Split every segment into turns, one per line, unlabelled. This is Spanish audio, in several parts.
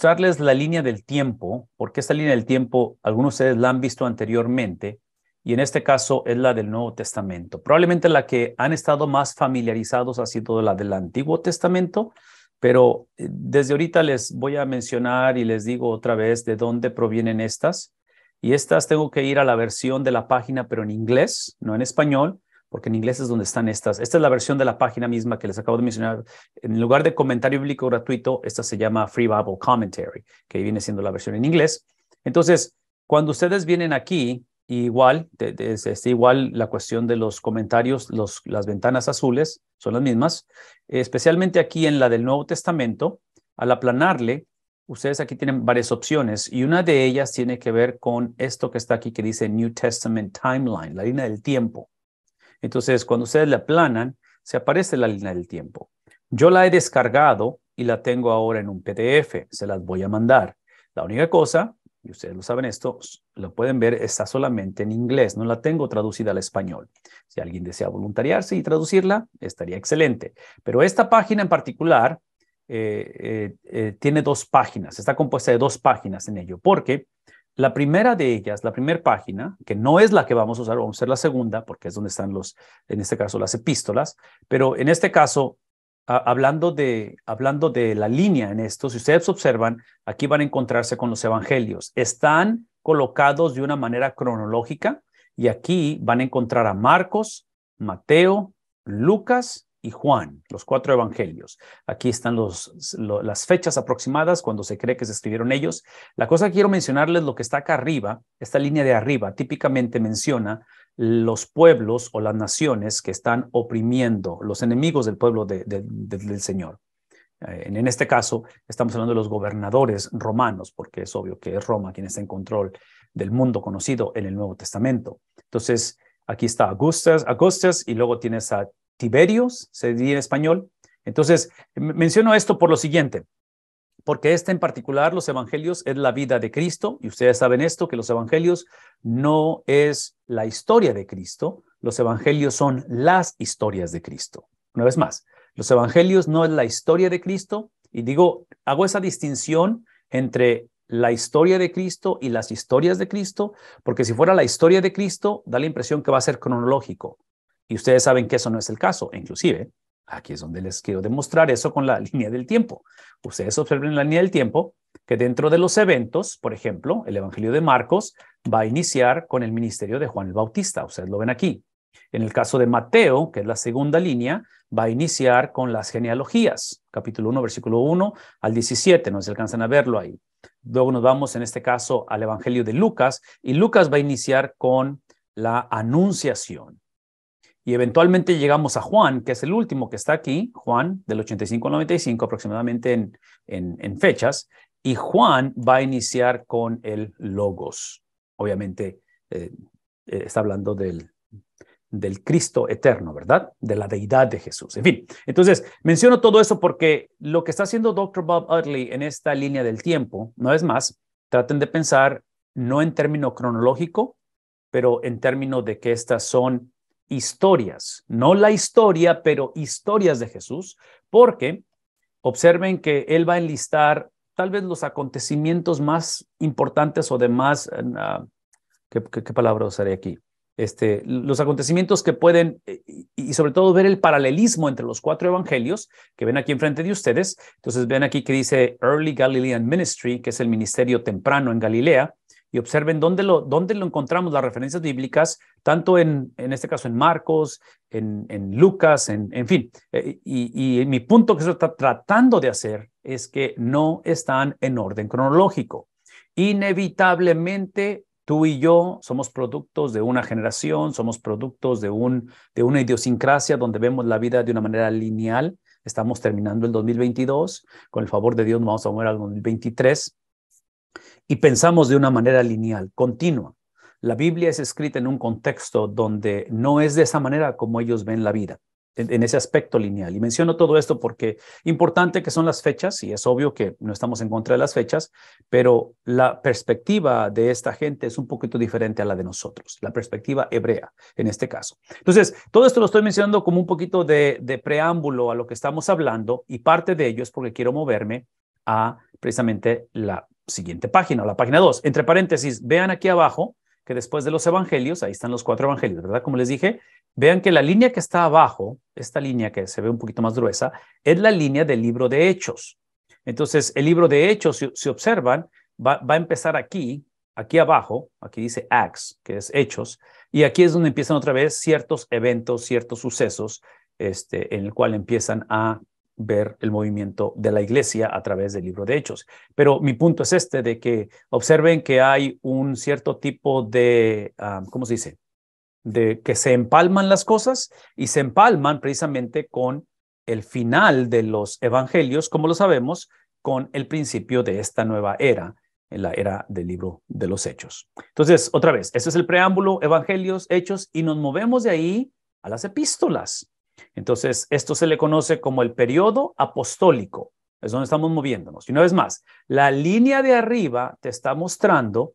mostrarles la línea del tiempo, porque esta línea del tiempo algunos de ustedes la han visto anteriormente, y en este caso es la del Nuevo Testamento. Probablemente la que han estado más familiarizados ha sido la del Antiguo Testamento, pero eh, desde ahorita les voy a mencionar y les digo otra vez de dónde provienen estas. Y estas tengo que ir a la versión de la página, pero en inglés, no en español, porque en inglés es donde están estas. Esta es la versión de la página misma que les acabo de mencionar. En lugar de comentario bíblico gratuito, esta se llama Free Bible Commentary, que viene siendo la versión en inglés. Entonces, cuando ustedes vienen aquí, igual, está igual la cuestión de los comentarios, los, las ventanas azules son las mismas, especialmente aquí en la del Nuevo Testamento, al aplanarle, ustedes aquí tienen varias opciones y una de ellas tiene que ver con esto que está aquí que dice New Testament Timeline, la línea del tiempo. Entonces, cuando ustedes la planan, se aparece la línea del tiempo. Yo la he descargado y la tengo ahora en un PDF, se las voy a mandar. La única cosa, y ustedes lo saben esto, lo pueden ver, está solamente en inglés, no la tengo traducida al español. Si alguien desea voluntariarse y traducirla, estaría excelente. Pero esta página en particular eh, eh, eh, tiene dos páginas, está compuesta de dos páginas en ello, porque la primera de ellas, la primera página, que no es la que vamos a usar, vamos a ser la segunda, porque es donde están los, en este caso, las epístolas, pero en este caso, hablando, de, hablando de la línea en esto, si ustedes observan, aquí van a encontrarse con los evangelios. Están colocados de una manera cronológica y aquí van a encontrar a Marcos, Mateo, Lucas y Juan, los cuatro evangelios. Aquí están los, las fechas aproximadas cuando se cree que se escribieron ellos. La cosa que quiero mencionarles, lo que está acá arriba, esta línea de arriba, típicamente menciona los pueblos o las naciones que están oprimiendo, los enemigos del pueblo del Señor. Eh, en este caso, estamos hablando de los gobernadores romanos, porque es obvio que es Roma quien está en control del mundo conocido en el Nuevo Testamento. Entonces, aquí está Augustus, Augustus y luego tienes a Tiberios, se diría en español. Entonces, menciono esto por lo siguiente, porque este en particular, los evangelios, es la vida de Cristo, y ustedes saben esto, que los evangelios no es la historia de Cristo, los evangelios son las historias de Cristo. Una vez más, los evangelios no es la historia de Cristo, y digo, hago esa distinción entre la historia de Cristo y las historias de Cristo, porque si fuera la historia de Cristo, da la impresión que va a ser cronológico. Y ustedes saben que eso no es el caso. Inclusive, aquí es donde les quiero demostrar eso con la línea del tiempo. Ustedes observen la línea del tiempo que dentro de los eventos, por ejemplo, el Evangelio de Marcos va a iniciar con el ministerio de Juan el Bautista. Ustedes lo ven aquí. En el caso de Mateo, que es la segunda línea, va a iniciar con las genealogías, capítulo 1, versículo 1 al 17, no se alcanzan a verlo ahí. Luego nos vamos en este caso al Evangelio de Lucas y Lucas va a iniciar con la anunciación. Y eventualmente llegamos a Juan, que es el último que está aquí, Juan del 85 al 95 aproximadamente en, en, fechas, y Juan va a iniciar con el logos. Obviamente eh, eh, está hablando del, del Cristo eterno, ¿verdad? De la deidad de Jesús. En fin, entonces menciono todo eso porque lo que está haciendo Dr. Bob Utley en esta línea del tiempo, no es más, traten de pensar no en término cronológico, pero en término de que estas son historias, no la historia, pero historias de Jesús, porque observen que él va a enlistar tal vez los acontecimientos más importantes o de más, eh, ah, ¿qué, palabra usaré aquí? Este, los acontecimientos que pueden, eh, y sobre todo ver el paralelismo entre los cuatro evangelios que ven aquí enfrente de ustedes. Entonces ven aquí que dice Early Galilean Ministry, que es el ministerio temprano en Galilea, y observen dónde lo, dónde lo encontramos, las referencias bíblicas, tanto en, en este caso en Marcos, en, en Lucas, en, en fin. Eh, y, mi punto que se está tratando de hacer es que no están en orden cronológico. Inevitablemente, tú y yo somos productos de una generación, somos productos de, un, de una idiosincrasia donde vemos la vida de una manera lineal. Estamos terminando el 2022, con el favor de Dios vamos a mover al 2023 y pensamos de una manera lineal, continua. La Biblia es escrita en un contexto donde no es de esa manera como ellos ven la vida, en, ese aspecto lineal. Y menciono todo esto porque importante que son las fechas, y es obvio que no estamos en contra de las fechas, pero la perspectiva de esta gente es un poquito diferente a la de nosotros, la perspectiva hebrea en este caso. Entonces, todo esto lo estoy mencionando como un poquito de, de preámbulo a lo que estamos hablando, y parte de ello es porque quiero moverme a precisamente la siguiente página, la página 2. Entre paréntesis, vean aquí abajo que después de los evangelios, ahí están los cuatro evangelios, ¿verdad? Como les dije, vean que la línea que está abajo, esta línea que se ve un poquito más gruesa, es la línea del libro de Hechos. Entonces, el libro de Hechos, si, observan, va, a empezar aquí, aquí abajo, aquí dice Acts, que es Hechos, y aquí es donde empiezan otra vez ciertos eventos, ciertos sucesos, este, en el cual empiezan a ver el movimiento de la iglesia a través del libro de Hechos. Pero mi punto es este, de que observen que hay un cierto tipo de, ah, ¿cómo se dice? De que se empalman las cosas y se empalman precisamente con el final de los evangelios, como lo sabemos, con el principio de esta nueva era, en la era del libro de los Hechos. Entonces, otra vez, este es el preámbulo, evangelios, Hechos, y nos movemos de ahí a las epístolas. Entonces, esto se le conoce como el periodo apostólico. Es donde estamos moviéndonos. Y una vez más, la línea de arriba te está mostrando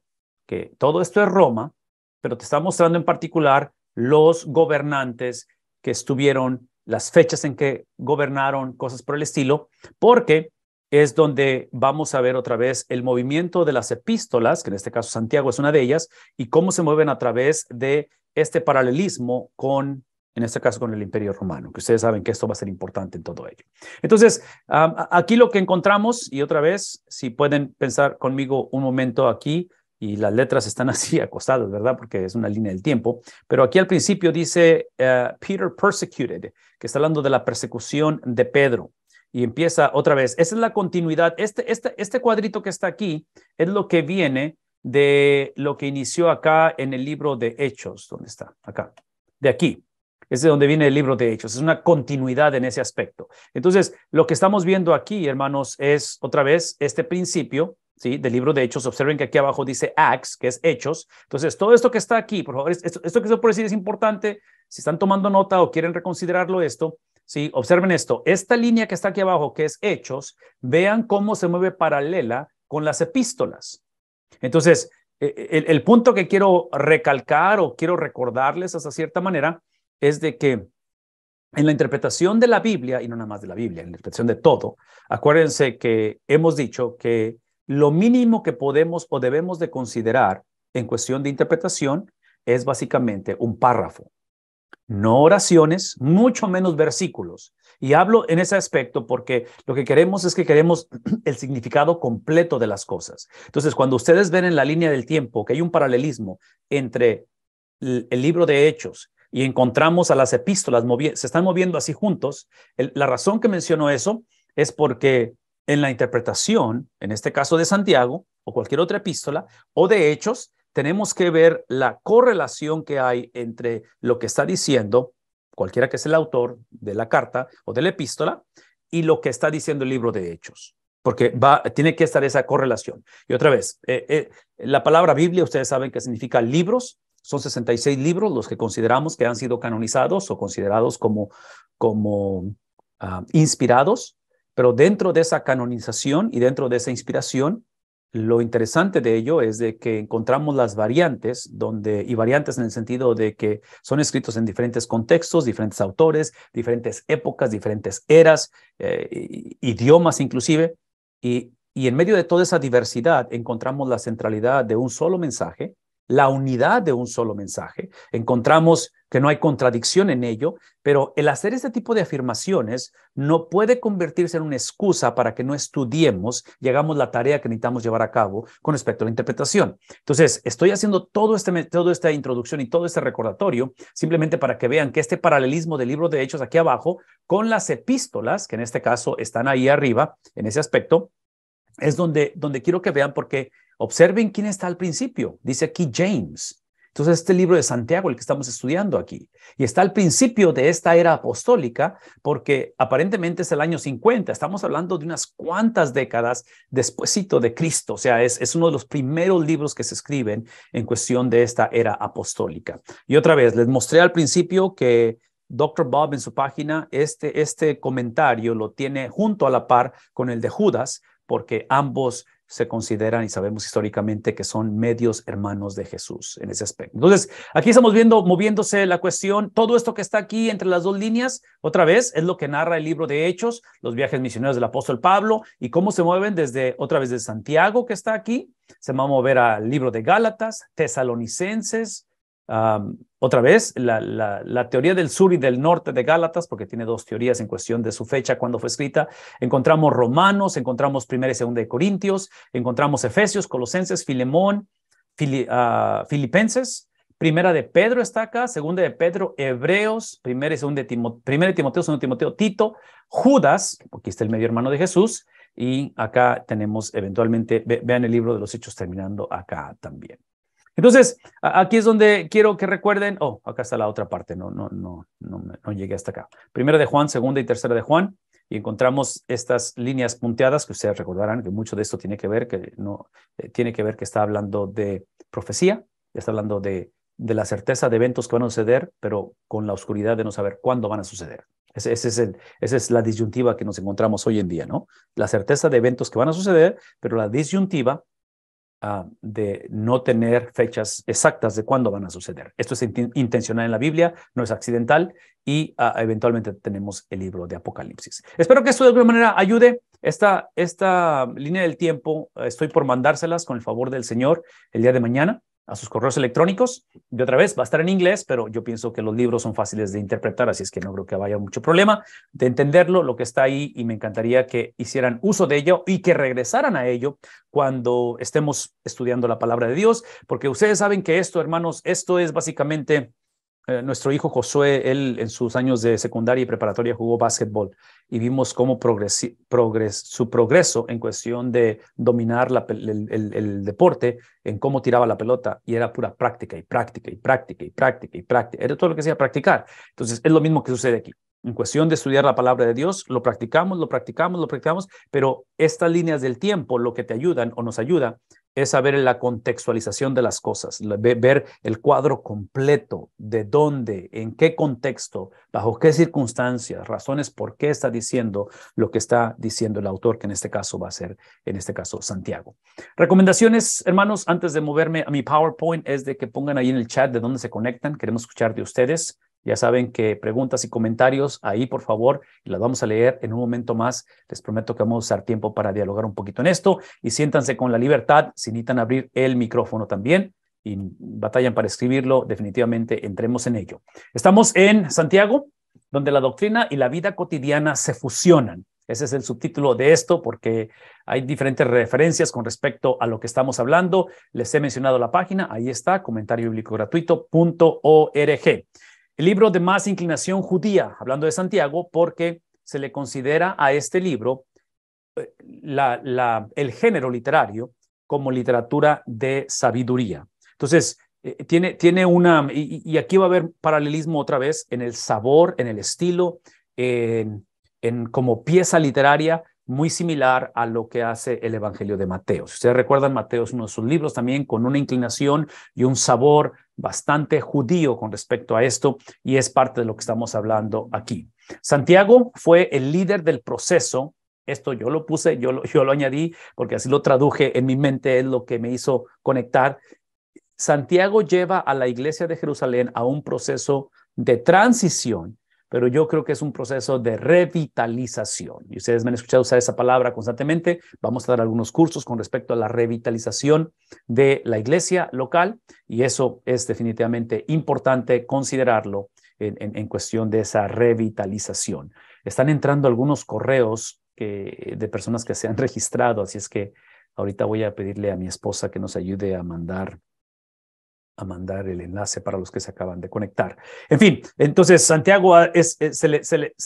que todo esto es Roma, pero te está mostrando en particular los gobernantes que estuvieron, las fechas en que gobernaron, cosas por el estilo, porque es donde vamos a ver otra vez el movimiento de las epístolas, que en este caso Santiago es una de ellas, y cómo se mueven a través de este paralelismo con en este caso con el Imperio Romano, que ustedes saben que esto va a ser importante en todo ello. Entonces, aquí lo que encontramos, y otra vez, si pueden pensar conmigo un momento aquí, y las letras están así acostadas, ¿verdad? Porque es una línea del tiempo, pero aquí al principio dice eh, Peter persecuted, que está hablando de la persecución de Pedro. Y empieza otra vez. Esa es la continuidad. Este, este, este cuadrito que está aquí es lo que viene de lo que inició acá en el libro de Hechos. ¿Dónde está? Acá. De aquí es de donde viene el libro de Hechos, es una continuidad en ese aspecto. Entonces, lo que estamos viendo aquí, hermanos, es otra vez este principio ¿sí? del libro de Hechos. Observen que aquí abajo dice Acts, que es Hechos. Entonces, todo esto que está aquí, por favor, esto, que se puede decir es importante. Si están tomando nota o quieren reconsiderarlo esto, ¿sí? observen esto. Esta línea que está aquí abajo, que es Hechos, vean cómo se mueve paralela con las epístolas. Entonces, eh, eh, el, el punto que quiero recalcar o quiero recordarles hasta cierta manera es de que en la interpretación de la Biblia, y no nada más de la Biblia, en la interpretación de todo, acuérdense que hemos dicho que lo mínimo que podemos o debemos de considerar en cuestión de interpretación es básicamente un párrafo, no oraciones, mucho menos versículos. Y hablo en ese aspecto porque lo que queremos es que queremos el significado completo de las cosas. Entonces, cuando ustedes ven en la línea del tiempo que hay un paralelismo entre el libro de Hechos y encontramos a las epístolas, se están moviendo así juntos. la razón que menciono eso es porque en la interpretación, en este caso de Santiago o cualquier otra epístola, o de hechos, tenemos que ver la correlación que hay entre lo que está diciendo cualquiera que es el autor de la carta o de la epístola y lo que está diciendo el libro de hechos porque va, tiene que estar esa correlación. Y otra vez, eh, eh, la palabra Biblia, ustedes saben que significa libros, son 66 libros los que consideramos que han sido canonizados o considerados como, como ah, inspirados, pero dentro de esa canonización y dentro de esa inspiración, lo interesante de ello es de que encontramos las variantes donde y variantes en el sentido de que son escritos en diferentes contextos, diferentes autores, diferentes épocas, diferentes eras, eh, idiomas inclusive y, y en medio de toda esa diversidad encontramos la centralidad de un solo mensaje la unidad de un solo mensaje. Encontramos que no hay contradicción en ello, pero el hacer este tipo de afirmaciones no puede convertirse en una excusa para que no estudiemos, llegamos la tarea que necesitamos llevar a cabo con respecto a la interpretación. Entonces, estoy haciendo todo este, toda esta introducción y todo este recordatorio simplemente para que vean que este paralelismo del libro de Hechos aquí abajo con las epístolas, que en este caso están ahí arriba, en ese aspecto, es donde, donde quiero que vean porque Observen quién está al principio. Dice aquí James. Entonces, este libro de Santiago, el que estamos estudiando aquí, y está al principio de esta era apostólica, porque aparentemente es el año 50, estamos hablando de unas cuantas décadas despuésito de Cristo, o sea, es, uno de los primeros libros que se escriben en cuestión de esta era apostólica. Y otra vez, les mostré al principio que Dr. Bob en su página, este, este comentario lo tiene junto a la par con el de Judas, porque ambos se consideran y sabemos históricamente que son medios hermanos de Jesús en ese aspecto. Entonces, aquí estamos viendo moviéndose la cuestión, todo esto que está aquí entre las dos líneas, otra vez, es lo que narra el libro de Hechos, los viajes misioneros del apóstol Pablo y cómo se mueven desde otra vez de Santiago que está aquí, se va a mover al libro de Gálatas, tesalonicenses, otra vez, la, teoría del sur y del norte de Gálatas, porque tiene dos teorías en cuestión de su fecha, cuando fue escrita. Encontramos Romanos, encontramos Primera y Segunda de Corintios, encontramos Efesios, Colosenses, Filemón, ah, Filipenses, Primera de Pedro está acá, Segunda de Pedro, Hebreos, Primera y Segunda de Timoteo, de Timoteo, Tito, Judas, porque está el medio hermano de Jesús, y acá tenemos eventualmente, vean el libro de los Hechos terminando acá también. Entonces, aquí es donde quiero que recuerden, oh, acá está la otra parte, no, no, no, no, llegué hasta acá. Primera de Juan, segunda y tercera de Juan, y encontramos estas líneas punteadas que ustedes recordarán que mucho de esto tiene que ver, que no, eh, tiene que ver que está hablando de profecía, está hablando de, de, la certeza de eventos que van a suceder, pero con la oscuridad de no saber cuándo van a suceder. Ese, es el, esa es la disyuntiva que nos encontramos hoy en día, ¿no? La certeza de eventos que van a suceder, pero la disyuntiva Ah, de no tener fechas exactas de cuándo van a suceder. Esto es intencional en la Biblia, no es accidental y ah, eventualmente tenemos el libro de Apocalipsis. Espero que esto de alguna manera ayude. Esta, esta línea del tiempo estoy por mandárselas con el favor del Señor el día de mañana a sus correos electrónicos. Y otra vez, va a estar en inglés, pero yo pienso que los libros son fáciles de interpretar, así es que no creo que vaya mucho problema de entenderlo, lo que está ahí, y me encantaría que hicieran uso de ello y que regresaran a ello cuando estemos estudiando la palabra de Dios, porque ustedes saben que esto, hermanos, esto es básicamente eh, nuestro hijo Josué, él en sus años de secundaria y preparatoria jugó básquetbol y vimos cómo progres su progreso en cuestión de dominar la el, deporte, en cómo tiraba la pelota y era pura práctica y práctica y práctica y práctica y práctica. Era todo lo que hacía practicar. Entonces es lo mismo que sucede aquí. En cuestión de estudiar la palabra de Dios, lo practicamos, lo practicamos, lo practicamos, pero estas líneas del tiempo lo que te ayudan o nos ayuda es saber la contextualización de las cosas, ver el cuadro completo de dónde, en qué contexto, bajo qué circunstancias, razones por qué está diciendo lo que está diciendo el autor, que en este caso va a ser, en este caso, Santiago. Recomendaciones, hermanos, antes de moverme a mi PowerPoint, es de que pongan ahí en el chat de dónde se conectan. Queremos escuchar de ustedes. Ya saben que preguntas y comentarios ahí, por favor, las vamos a leer en un momento más. Les prometo que vamos a usar tiempo para dialogar un poquito en esto y siéntanse con la libertad si necesitan abrir el micrófono también y batallan para escribirlo, definitivamente entremos en ello. Estamos en Santiago, donde la doctrina y la vida cotidiana se fusionan. Ese es el subtítulo de esto porque hay diferentes referencias con respecto a lo que estamos hablando. Les he mencionado la página, ahí está, comentario bíblico gratuito.org. El libro de más inclinación judía, hablando de Santiago, porque se le considera a este libro eh, el género literario como literatura de sabiduría. Entonces, eh, tiene, tiene una, y, aquí va a haber paralelismo otra vez en el sabor, en el estilo, en, como pieza literaria muy similar a lo que hace el Evangelio de Mateo. Si ustedes recuerdan, Mateo es uno de sus libros también con una inclinación y un sabor bastante judío con respecto a esto y es parte de lo que estamos hablando aquí. Santiago fue el líder del proceso. Esto yo lo puse, yo lo, añadí porque así lo traduje en mi mente, es lo que me hizo conectar. Santiago lleva a la iglesia de Jerusalén a un proceso de transición pero yo creo que es un proceso de revitalización. Y ustedes me han escuchado usar esa palabra constantemente. Vamos a dar algunos cursos con respecto a la revitalización de la iglesia local y eso es definitivamente importante considerarlo en, cuestión de esa revitalización. Están entrando algunos correos de personas que se han registrado, así es que ahorita voy a pedirle a mi esposa que nos ayude a mandar a mandar el enlace para los que se acaban de conectar. En fin, entonces Santiago ah, eh, se,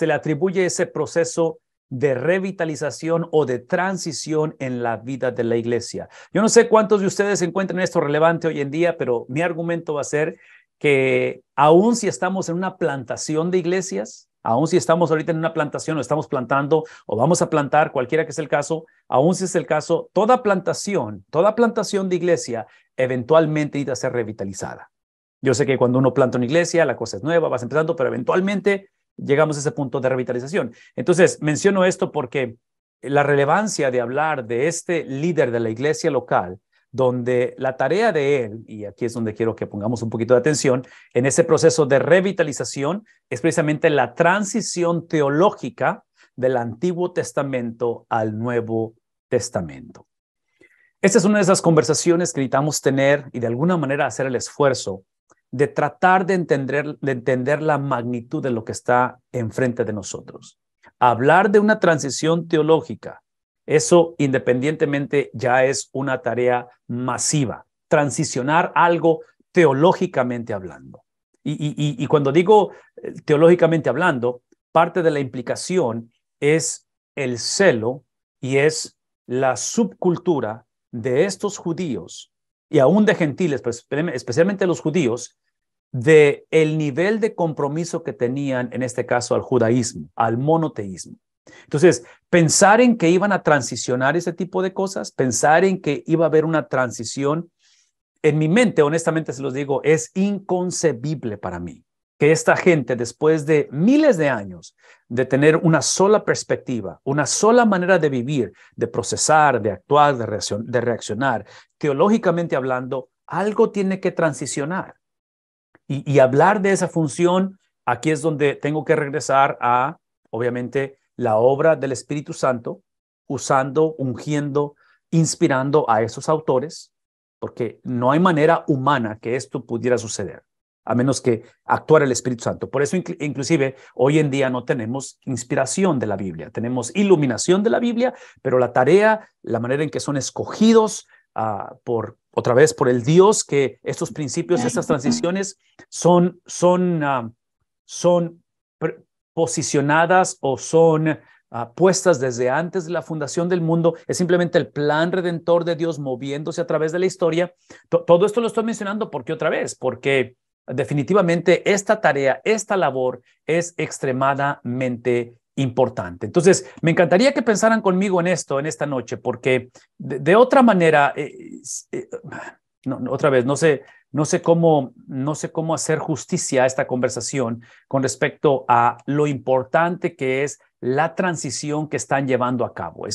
le, atribuye ese proceso de revitalización o de transición en la vida de la iglesia. Yo no sé cuántos de ustedes encuentran esto relevante hoy en día, pero mi argumento va a ser que aun si estamos en una plantación de iglesias, aun si estamos ahorita en una plantación o estamos plantando o vamos a plantar, cualquiera que sea el caso, aún si es el caso, toda plantación, toda plantación de iglesia eventualmente a ser revitalizada. Yo sé que cuando uno planta una iglesia, la cosa es nueva, vas empezando, pero eventualmente llegamos a ese punto de revitalización. Entonces, menciono esto porque la relevancia de hablar de este líder de la iglesia local donde la tarea de él, y aquí es donde quiero que pongamos un poquito de atención, en ese proceso de revitalización es precisamente la transición teológica del Antiguo Testamento al Nuevo Testamento. Esta es una de esas conversaciones que necesitamos tener y de alguna manera hacer el esfuerzo de tratar de entender, de entender la magnitud de lo que está enfrente de nosotros. Hablar de una transición teológica eso independientemente ya es una tarea masiva, transicionar algo teológicamente hablando. Y, cuando digo eh, teológicamente hablando, parte de la implicación es el celo y es la subcultura de estos judíos y aún de gentiles, pues, especialmente los judíos, de el nivel de compromiso que tenían en este caso al judaísmo, al monoteísmo. Entonces, pensar en que iban a transicionar ese tipo de cosas, pensar en que iba a haber una transición, en mi mente, honestamente se los digo, es inconcebible para mí que esta gente, después de miles de años de tener una sola perspectiva, una sola manera de vivir, de procesar, de actuar, de reaccionar, teológicamente hablando, algo tiene que transicionar. Y, y hablar de esa función, aquí es donde tengo que regresar a, obviamente, la obra del Espíritu Santo, usando, ungiendo, inspirando a esos autores, porque no hay manera humana que esto pudiera suceder, a menos que actuara el Espíritu Santo. Por eso inclusive hoy en día no tenemos inspiración de la Biblia, tenemos iluminación de la Biblia, pero la tarea, la manera en que son escogidos ah, por, otra vez, por el Dios, que estos principios, estas transiciones son, son, ah, son posicionadas o son ah, puestas desde antes de la fundación del mundo, es simplemente el plan redentor de Dios moviéndose a través de la historia. todo esto lo estoy mencionando porque otra vez, porque definitivamente esta tarea, esta labor es extremadamente importante. Entonces, me encantaría que pensaran conmigo en esto, en esta noche, porque de, otra manera, eh, eh, no, otra vez, no sé, no sé cómo, no sé cómo hacer justicia a esta conversación con respecto a lo importante que es la transición que están llevando a cabo.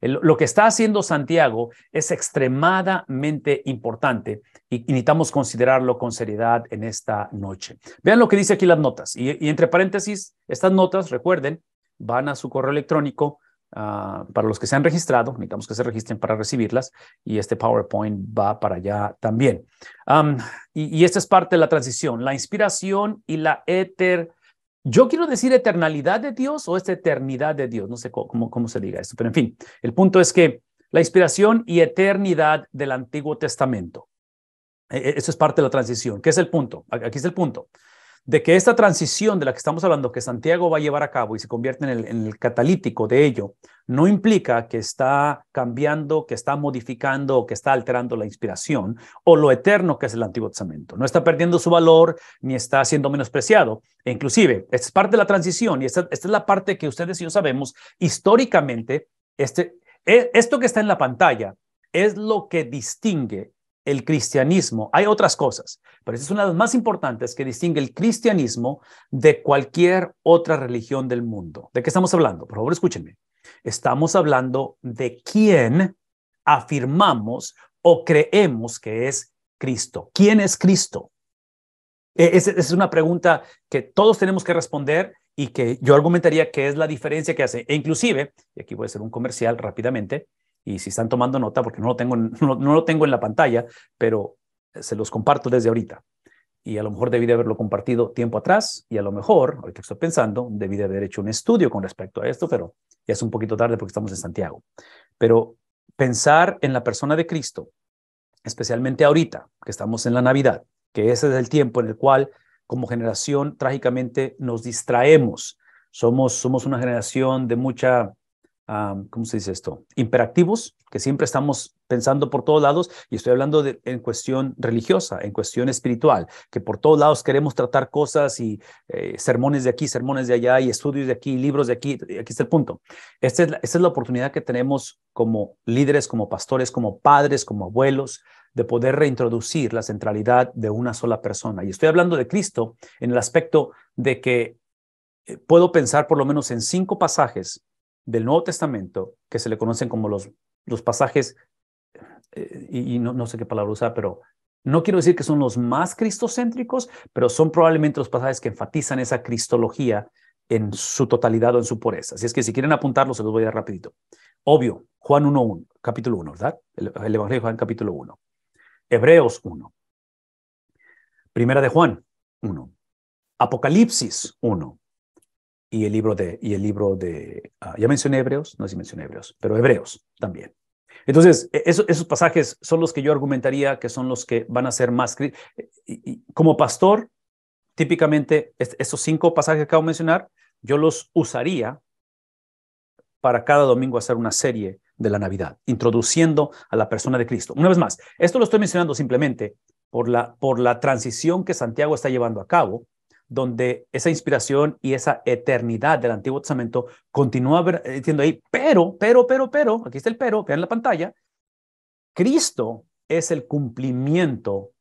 lo que está haciendo Santiago es extremadamente importante y necesitamos considerarlo con seriedad en esta noche. Vean lo que dice aquí las notas. Y, y entre paréntesis, estas notas, recuerden, van a su correo electrónico Ah, para los que se han registrado, necesitamos que se registren para recibirlas y este PowerPoint va para allá también. y, esta es parte de la transición, la inspiración y la eter. Yo quiero decir eternalidad de Dios o esta eternidad de Dios, no sé cómo, cómo se diga esto, pero en fin, el punto es que la inspiración y eternidad del Antiguo Testamento. E, e, eso es parte de la transición. ¿Qué es el punto? Aquí es el punto de que esta transición de la que estamos hablando, que Santiago va a llevar a cabo y se convierte en el, catalítico de ello, no implica que está cambiando, que está modificando o que está alterando la inspiración o lo eterno que es el Antiguo Testamento. No está perdiendo su valor ni está siendo menospreciado. E inclusive, es parte de la transición y esta, es la parte que ustedes y yo sabemos históricamente, este, e, esto que está en la pantalla es lo que distingue el cristianismo. Hay otras cosas, pero esa es una de las más importantes que distingue el cristianismo de cualquier otra religión del mundo. ¿De qué estamos hablando? Por favor, escúchenme. Estamos hablando de quién afirmamos o creemos que es Cristo. ¿Quién es Cristo? E, esa es una pregunta que todos tenemos que responder y que yo argumentaría que es la diferencia que hace. E inclusive, y aquí voy a hacer un comercial rápidamente, y si están tomando nota, porque no lo tengo, no, lo tengo en la pantalla, pero eh, se los comparto desde ahorita. Y a lo mejor debí de haberlo compartido tiempo atrás y a lo mejor, ahorita estoy pensando, debí de haber hecho un estudio con respecto a esto, pero ya es un poquito tarde porque estamos en Santiago. Pero pensar en la persona de Cristo, especialmente ahorita que estamos en la Navidad, que ese es el tiempo en el cual como generación trágicamente nos distraemos. Somos, somos una generación de mucha ¿cómo se dice esto? Imperativos, que siempre estamos pensando por todos lados, y estoy hablando en cuestión religiosa, en cuestión espiritual, que por todos lados queremos tratar cosas y eh, sermones de aquí, sermones de allá, y estudios de aquí, libros de aquí, aquí está el punto. esta es la oportunidad que tenemos como líderes, como pastores, como padres, como abuelos, de poder reintroducir la centralidad de una sola persona. Y estoy hablando de Cristo en el aspecto de que eh, puedo pensar por lo menos en cinco pasajes del Nuevo Testamento, que se le conocen como los, los pasajes, eh, y, no, sé qué palabra usar, pero no quiero decir que son los más cristocéntricos, pero son probablemente los pasajes que enfatizan esa cristología en su totalidad o en su pureza. Así es que si quieren apuntarlo, se los voy a dar rapidito. Obvio, Juan 1, capítulo 1, ¿verdad? El, el Evangelio de Juan, capítulo 1. Hebreos 1. Primera de Juan 1. Apocalipsis 1 y el libro de, y el libro de ah, ya mencioné Hebreos, no sé si mencioné Hebreos, pero Hebreos también. Entonces, e, esos pasajes son los que yo argumentaría que son los que van a ser más... como pastor, típicamente esos estos cinco pasajes que acabo de mencionar, yo los usaría para cada domingo hacer una serie de la Navidad, introduciendo a la persona de Cristo. Una vez más, esto lo estoy mencionando simplemente por la, por la transición que Santiago está llevando a cabo donde esa inspiración y esa eternidad del Antiguo Testamento continúa eh, diciendo ahí, pero, pero, pero, pero, aquí está el pero, vean la pantalla, Cristo es el cumplimiento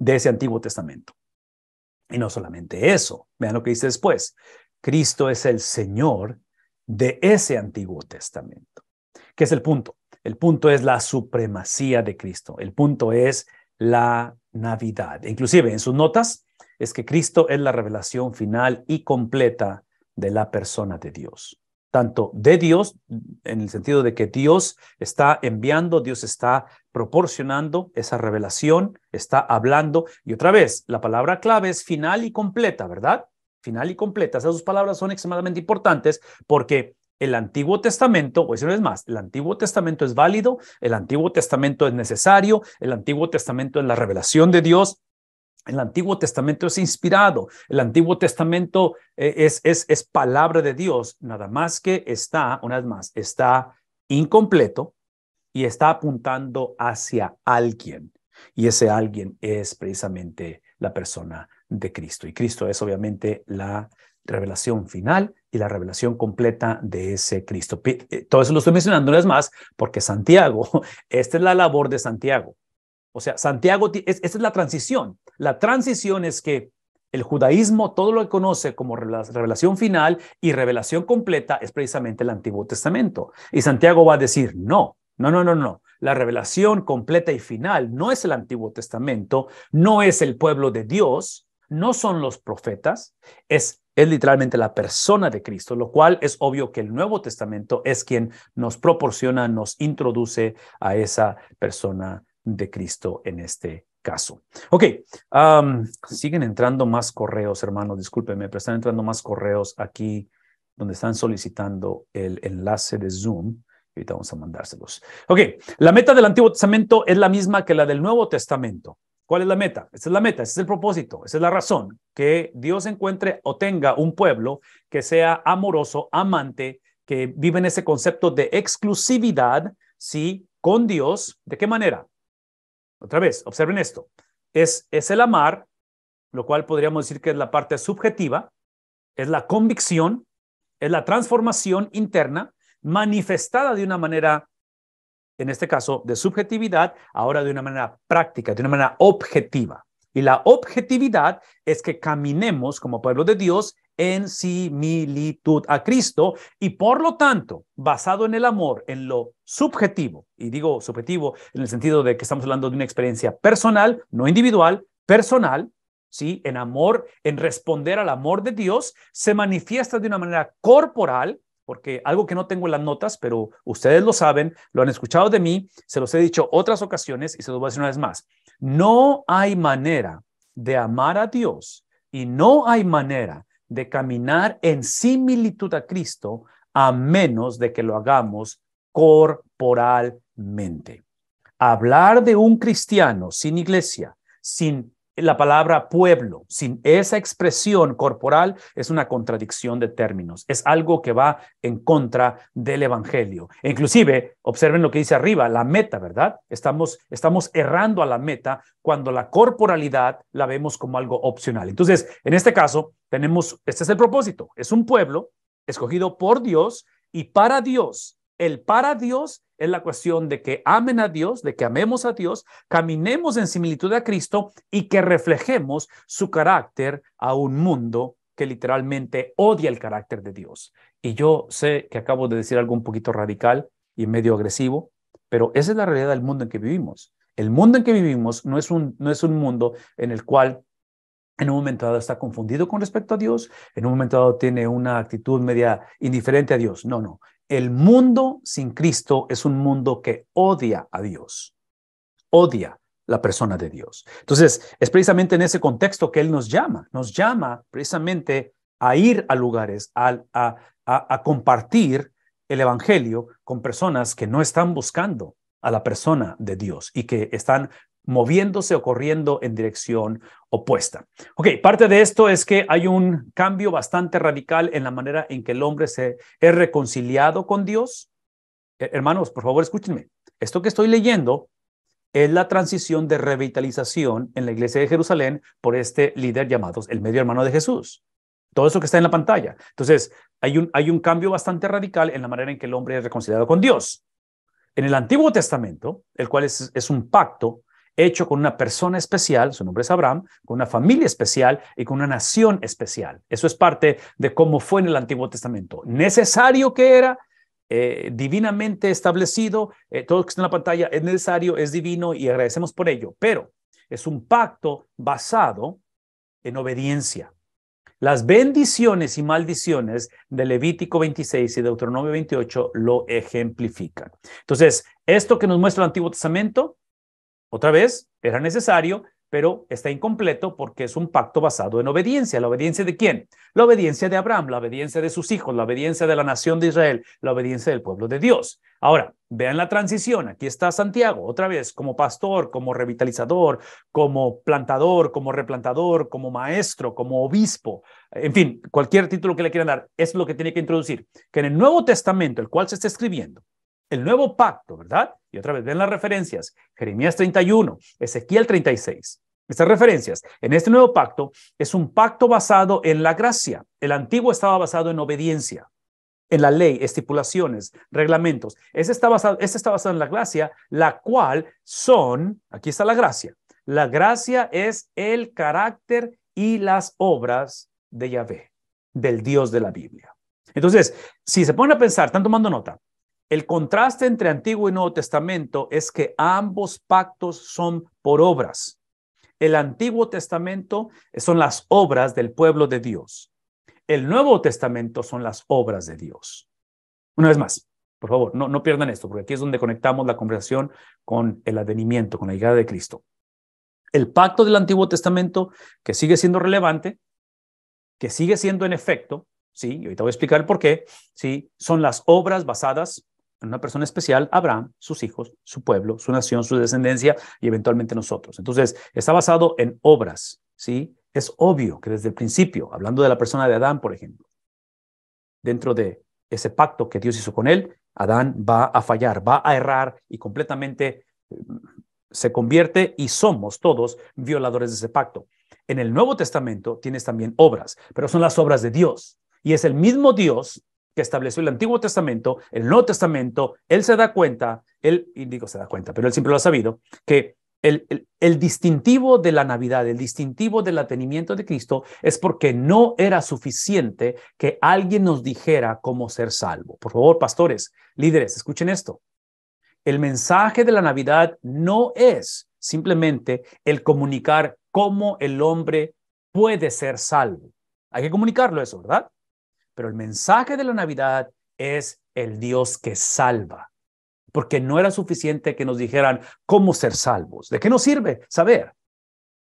de ese Antiguo Testamento. Y no solamente eso, vean lo que dice después, Cristo es el Señor de ese Antiguo Testamento, que es el punto. El punto es la supremacía de Cristo, el punto es la Navidad. E inclusive en sus notas es que Cristo es la revelación final y completa de la persona de Dios. Tanto de Dios, en el sentido de que Dios está enviando, Dios está proporcionando esa revelación, está hablando. Y otra vez, la palabra clave es final y completa, ¿verdad? Final y completa. Esas dos palabras son extremadamente importantes porque el Antiguo Testamento, o eso es más, el Antiguo Testamento es válido, el Antiguo Testamento es necesario, el Antiguo Testamento es la revelación de Dios, el Antiguo Testamento es inspirado, el Antiguo Testamento eh, es, es, es palabra de Dios, nada más que está, una vez más, está incompleto y está apuntando hacia alguien. Y ese alguien es precisamente la persona de Cristo. Y Cristo es obviamente la revelación final y la revelación completa de ese Cristo. Eh, todo eso lo estoy mencionando una más porque Santiago, esta es la labor de Santiago. O sea, Santiago, esta es la transición. La transición es que el judaísmo todo lo conoce como revelación final y revelación completa es precisamente el Antiguo Testamento. Y Santiago va a decir, no, no, no, no, no. La revelación completa y final no es el Antiguo Testamento, no es el pueblo de Dios, no son los profetas, es es literalmente la persona de Cristo, lo cual es obvio que el Nuevo Testamento es quien nos proporciona, nos introduce a esa persona de Cristo en este caso. Ok, siguen entrando más correos, hermanos, discúlpenme, pero están entrando más correos aquí donde están solicitando el enlace de Zoom. Ahorita vamos a mandárselos. Ok, la meta del Antiguo Testamento es la misma que la del Nuevo Testamento. ¿Cuál es la meta? Esa es la meta, ese es el propósito, esa es la razón, que Dios encuentre o tenga un pueblo que sea amoroso, amante, que vive en ese concepto de exclusividad, ¿sí? Con Dios, ¿de qué manera? Otra vez, observen esto. Es, es el amar, lo cual podríamos decir que es la parte subjetiva, es la convicción, es la transformación interna manifestada de una manera en este caso, de subjetividad, ahora de una manera práctica, de una manera objetiva. Y la objetividad es que caminemos como pueblo de Dios en similitud a Cristo y por lo tanto, basado en el amor, en lo subjetivo, y digo subjetivo en el sentido de que estamos hablando de una experiencia personal, no individual, personal, ¿sí? En amor, en responder al amor de Dios, se manifiesta de una manera corporal, porque algo que no tengo en las notas, pero ustedes lo saben, lo han escuchado de mí, se los he dicho otras ocasiones y se los voy a decir una vez más. No hay manera de amar a Dios y no hay manera de caminar en similitud a Cristo a menos de que lo hagamos corporalmente. Hablar de un cristiano sin iglesia, sin la palabra pueblo sin esa expresión corporal es una contradicción de términos, es algo que va en contra del Evangelio. E inclusive, observen lo que dice arriba, la meta, ¿verdad? Estamos, estamos errando a la meta cuando la corporalidad la vemos como algo opcional. Entonces, en este caso, tenemos, este es el propósito, es un pueblo escogido por Dios y para Dios el para Dios es la cuestión de que amen a Dios, de que amemos a Dios, caminemos en similitud a Cristo y que reflejemos su carácter a un mundo que literalmente odia el carácter de Dios. Y yo sé que acabo de decir algo un poquito radical y medio agresivo, pero esa es la realidad del mundo en que vivimos. El mundo en que vivimos no es un, no es un mundo en el cual en un momento dado está confundido con respecto a Dios, en un momento dado tiene una actitud media indiferente a Dios. No, no. El mundo sin Cristo es un mundo que odia a Dios, odia la persona de Dios. Entonces, es precisamente en ese contexto que Él nos llama, nos llama precisamente a ir a lugares, a, a compartir el Evangelio con personas que no están buscando a la persona de Dios y que están moviéndose o corriendo en dirección opuesta. Ok, parte de esto es que hay un cambio bastante radical en la manera en que el hombre se es reconciliado con Dios. Eh, hermanos, por favor, escúchenme. Esto que estoy leyendo es la transición de revitalización en la iglesia de Jerusalén por este líder llamado el medio hermano de Jesús. Todo eso que está en la pantalla. Entonces, hay un, hay un cambio bastante radical en la manera en que el hombre es reconciliado con Dios. En el Antiguo Testamento, el cual es, es un pacto, hecho con una persona especial, su nombre es Abraham, con una familia especial y con una nación especial. Eso es parte de cómo fue en el Antiguo Testamento. Necesario que era, eh, divinamente establecido, eh, todo lo que está en la pantalla es necesario, es divino y agradecemos por ello, pero es un pacto basado en obediencia. Las bendiciones y maldiciones de Levítico 26 y Deuteronomio 28 lo ejemplifican. Entonces, esto que nos muestra el Antiguo Testamento otra vez, era necesario, pero está incompleto porque es un pacto basado en obediencia. ¿La obediencia de quién? La obediencia de Abraham, la obediencia de sus hijos, la obediencia de la nación de Israel, la obediencia del pueblo de Dios. Ahora, vean la transición. Aquí está Santiago, otra vez, como pastor, como revitalizador, como plantador, como replantador, como maestro, como obispo. En fin, cualquier título que le quieran dar, es lo que tiene que introducir. Que en el Nuevo Testamento, el cual se está escribiendo, el nuevo pacto, ¿verdad? Y otra vez, ven las referencias. Jeremías 31, Ezequiel 36. Estas referencias. En este nuevo pacto es un pacto basado en la gracia. El antiguo estaba basado en obediencia, en la ley, estipulaciones, reglamentos. Este está basado, este está basado en la gracia, la cual son, aquí está la gracia. La gracia es el carácter y las obras de Yahvé, del Dios de la Biblia. Entonces, si se ponen a pensar, están tomando nota, el contraste entre Antiguo y Nuevo Testamento es que ambos pactos son por obras. El Antiguo Testamento son las obras del pueblo de Dios. El Nuevo Testamento son las obras de Dios. Una vez más, por favor, no, no pierdan esto, porque aquí es donde conectamos la conversación con el advenimiento, con la llegada de Cristo. El pacto del Antiguo Testamento, que sigue siendo relevante, que sigue siendo en efecto, ¿sí? Y ahorita voy a explicar por qué, ¿sí? Son las obras basadas en una persona especial, Abraham, sus hijos, su pueblo, su nación, su descendencia y eventualmente nosotros. Entonces, está basado en obras, ¿sí? Es obvio que desde el principio, hablando de la persona de Adán, por ejemplo, dentro de ese pacto que Dios hizo con él, Adán va a fallar, va a errar y completamente mm, se convierte y somos todos violadores de ese pacto. En el Nuevo Testamento tienes también obras, pero son las obras de Dios. Y es el mismo Dios que estableció el Antiguo Testamento, el Nuevo Testamento, él se da cuenta, él, y digo se da cuenta, pero él siempre lo ha sabido, que el, el, el, distintivo de la Navidad, el distintivo del atenimiento de Cristo es porque no era suficiente que alguien nos dijera cómo ser salvo. Por favor, pastores, líderes, escuchen esto. El mensaje de la Navidad no es simplemente el comunicar cómo el hombre puede ser salvo. Hay que comunicarlo eso, ¿verdad? Pero el mensaje de la Navidad es el Dios que salva. Porque no era suficiente que nos dijeran cómo ser salvos. ¿De qué nos sirve saber?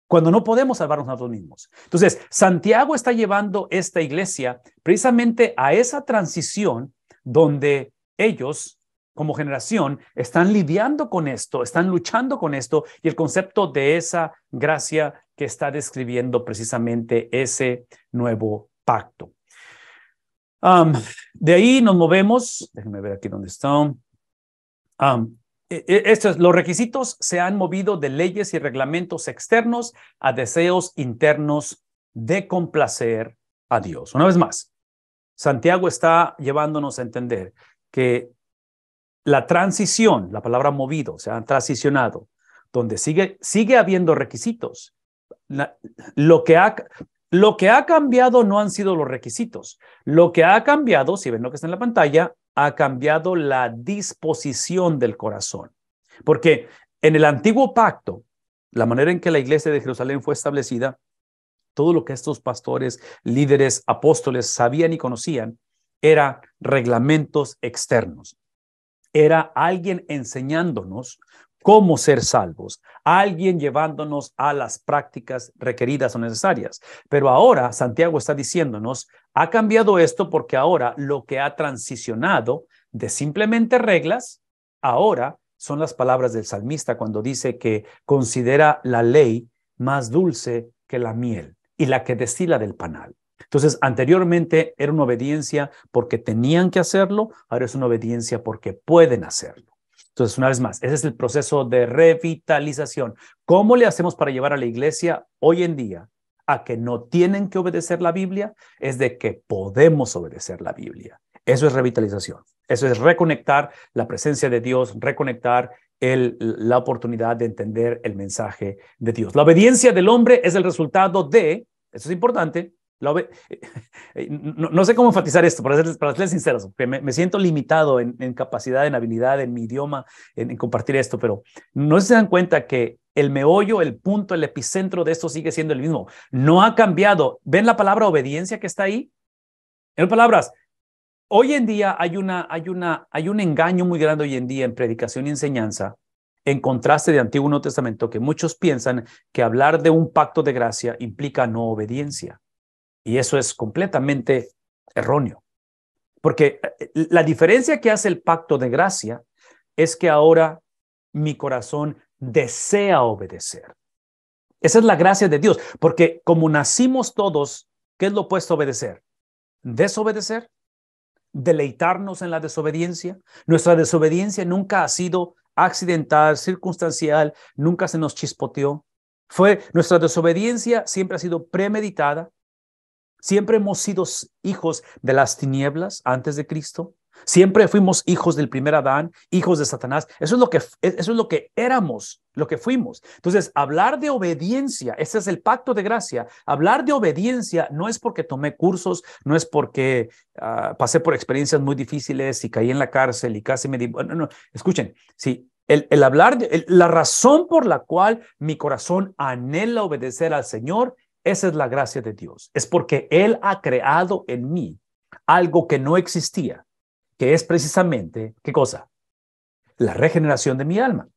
Cuando no podemos salvarnos nosotros mismos. Entonces, Santiago está llevando esta iglesia precisamente a esa transición donde ellos, como generación, están lidiando con esto, están luchando con esto y el concepto de esa gracia que está describiendo precisamente ese nuevo pacto de ahí nos movemos, déjenme ver aquí dónde están. E, e, estos, los requisitos se han movido de leyes y reglamentos externos a deseos internos de complacer a Dios. Una vez más, Santiago está llevándonos a entender que la transición, la palabra movido, se han transicionado, donde sigue, sigue habiendo requisitos. lo que ha, lo que ha cambiado no han sido los requisitos. Lo que ha cambiado, si ven lo que está en la pantalla, ha cambiado la disposición del corazón. Porque en el antiguo pacto, la manera en que la iglesia de Jerusalén fue establecida, todo lo que estos pastores, líderes, apóstoles sabían y conocían era reglamentos externos. Era alguien enseñándonos cómo ser salvos, alguien llevándonos a las prácticas requeridas o necesarias. Pero ahora Santiago está diciéndonos, ha cambiado esto porque ahora lo que ha transicionado de simplemente reglas, ahora son las palabras del salmista cuando dice que considera la ley más dulce que la miel y la que destila del panal. Entonces, anteriormente era una obediencia porque tenían que hacerlo, ahora es una obediencia porque pueden hacerlo. Entonces, una vez más, ese es el proceso de revitalización. ¿Cómo le hacemos para llevar a la iglesia hoy en día a que no tienen que obedecer la Biblia? Es de que podemos obedecer la Biblia. Eso es revitalización. Eso es reconectar la presencia de Dios, reconectar el, la oportunidad de entender el mensaje de Dios. La obediencia del hombre es el resultado de, eso es importante, Eh, no, sé cómo enfatizar esto, para ser, sinceros, me, siento limitado en, capacidad, en habilidad, en mi idioma, en, compartir esto, pero no se dan cuenta que el meollo, el punto, el epicentro de esto sigue siendo el mismo. No ha cambiado. ¿Ven la palabra obediencia que está ahí? En palabras, hoy en día hay, una, hay, una, hay un engaño muy grande hoy en día en predicación y enseñanza en contraste de Antiguo y Nuevo Testamento, que muchos piensan que hablar de un pacto de gracia implica no obediencia. Y eso es completamente erróneo. Porque eh, la diferencia que hace el pacto de gracia es que ahora mi corazón desea obedecer. Esa es la gracia de Dios, porque como nacimos todos, ¿qué es lo opuesto a obedecer? Desobedecer, deleitarnos en la desobediencia. Nuestra desobediencia nunca ha sido accidental, circunstancial, nunca se nos chispoteó. Fue nuestra desobediencia siempre ha sido premeditada, Siempre hemos sido hijos de las tinieblas antes de Cristo. Siempre fuimos hijos del primer Adán, hijos de Satanás. Eso es lo que, e, eso es lo que éramos, lo que fuimos. Entonces, hablar de obediencia, ese es el pacto de gracia. Hablar de obediencia no es porque tomé cursos, no es porque ah, pasé por experiencias muy difíciles y caí en la cárcel y casi me di. No, no, escuchen, sí. El, hablar, la razón por la cual mi corazón anhela obedecer al Señor esa es la gracia de Dios. Es porque Él ha creado en mí algo que no existía, que es precisamente, ¿qué cosa? La regeneración de mi alma.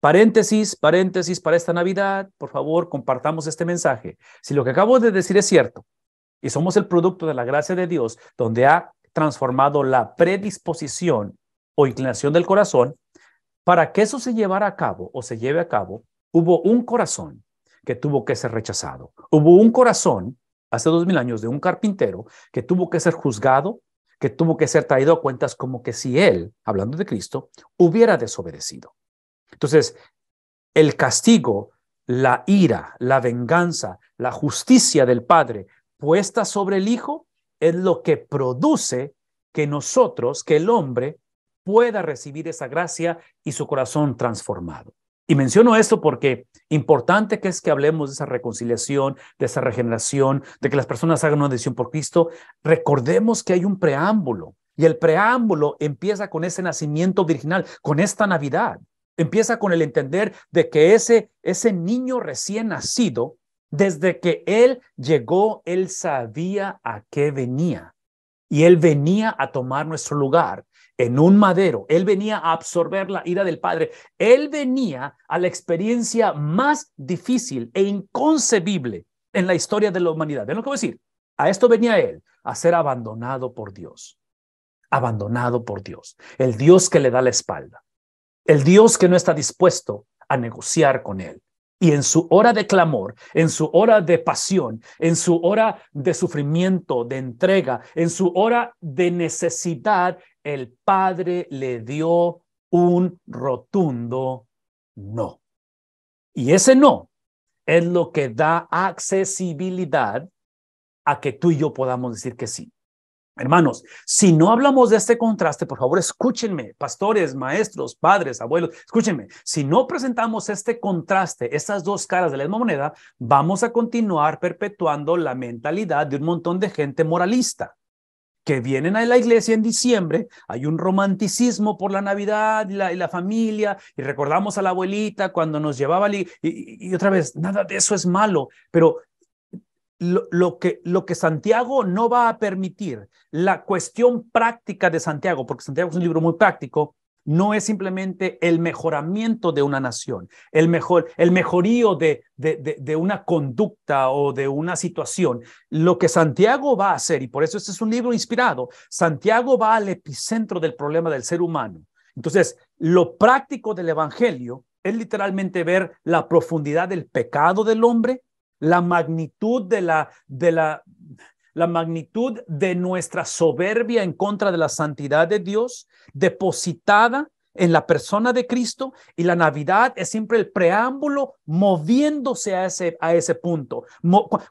Paréntesis, paréntesis para esta Navidad, por favor, compartamos este mensaje. Si lo que acabo de decir es cierto, y somos el producto de la gracia de Dios, donde ha transformado la predisposición o inclinación del corazón, para que eso se llevara a cabo o se lleve a cabo, hubo un corazón que tuvo que ser rechazado. Hubo un corazón hace dos mil años de un carpintero que tuvo que ser juzgado, que tuvo que ser traído a cuentas como que si él, hablando de Cristo, hubiera desobedecido. Entonces, el castigo, la ira, la venganza, la justicia del Padre puesta sobre el Hijo es lo que produce que nosotros, que el hombre, pueda recibir esa gracia y su corazón transformado. Y menciono esto porque importante que es que hablemos de esa reconciliación, de esa regeneración, de que las personas hagan una decisión por Cristo. Recordemos que hay un preámbulo y el preámbulo empieza con ese nacimiento virginal, con esta Navidad. Empieza con el entender de que ese, ese niño recién nacido, desde que él llegó, él sabía a qué venía. Y él venía a tomar nuestro lugar en un madero. Él venía a absorber la ira del Padre. Él venía a la experiencia más difícil e inconcebible en la historia de la humanidad. ¿Ven lo que voy a decir? A esto venía él, a ser abandonado por Dios. Abandonado por Dios. El Dios que le da la espalda. El Dios que no está dispuesto a negociar con él. Y en su hora de clamor, en su hora de pasión, en su hora de sufrimiento, de entrega, en su hora de necesidad, el padre le dio un rotundo no. Y ese no es lo que da accesibilidad a que tú y yo podamos decir que sí. Hermanos, si no hablamos de este contraste, por favor escúchenme, pastores, maestros, padres, abuelos, escúchenme, si no presentamos este contraste, estas dos caras de la misma moneda, vamos a continuar perpetuando la mentalidad de un montón de gente moralista que vienen a la iglesia en diciembre, hay un romanticismo por la Navidad y la, familia, y recordamos a la abuelita cuando nos llevaba, y, y, otra vez, nada de eso es malo, pero lo, que, lo que Santiago no va a permitir, la cuestión práctica de Santiago, porque Santiago es un libro muy práctico, no es simplemente el mejoramiento de una nación, el, mejor, el mejorío de, de, de, una conducta o de una situación. Lo que Santiago va a hacer, y por eso este es un libro inspirado, Santiago va al epicentro del problema del ser humano. Entonces, lo práctico del Evangelio es literalmente ver la profundidad del pecado del hombre, la magnitud de la, de la, la magnitud de nuestra soberbia en contra de la santidad de Dios, depositada en la persona de Cristo y la Navidad es siempre el preámbulo moviéndose a ese, a ese punto.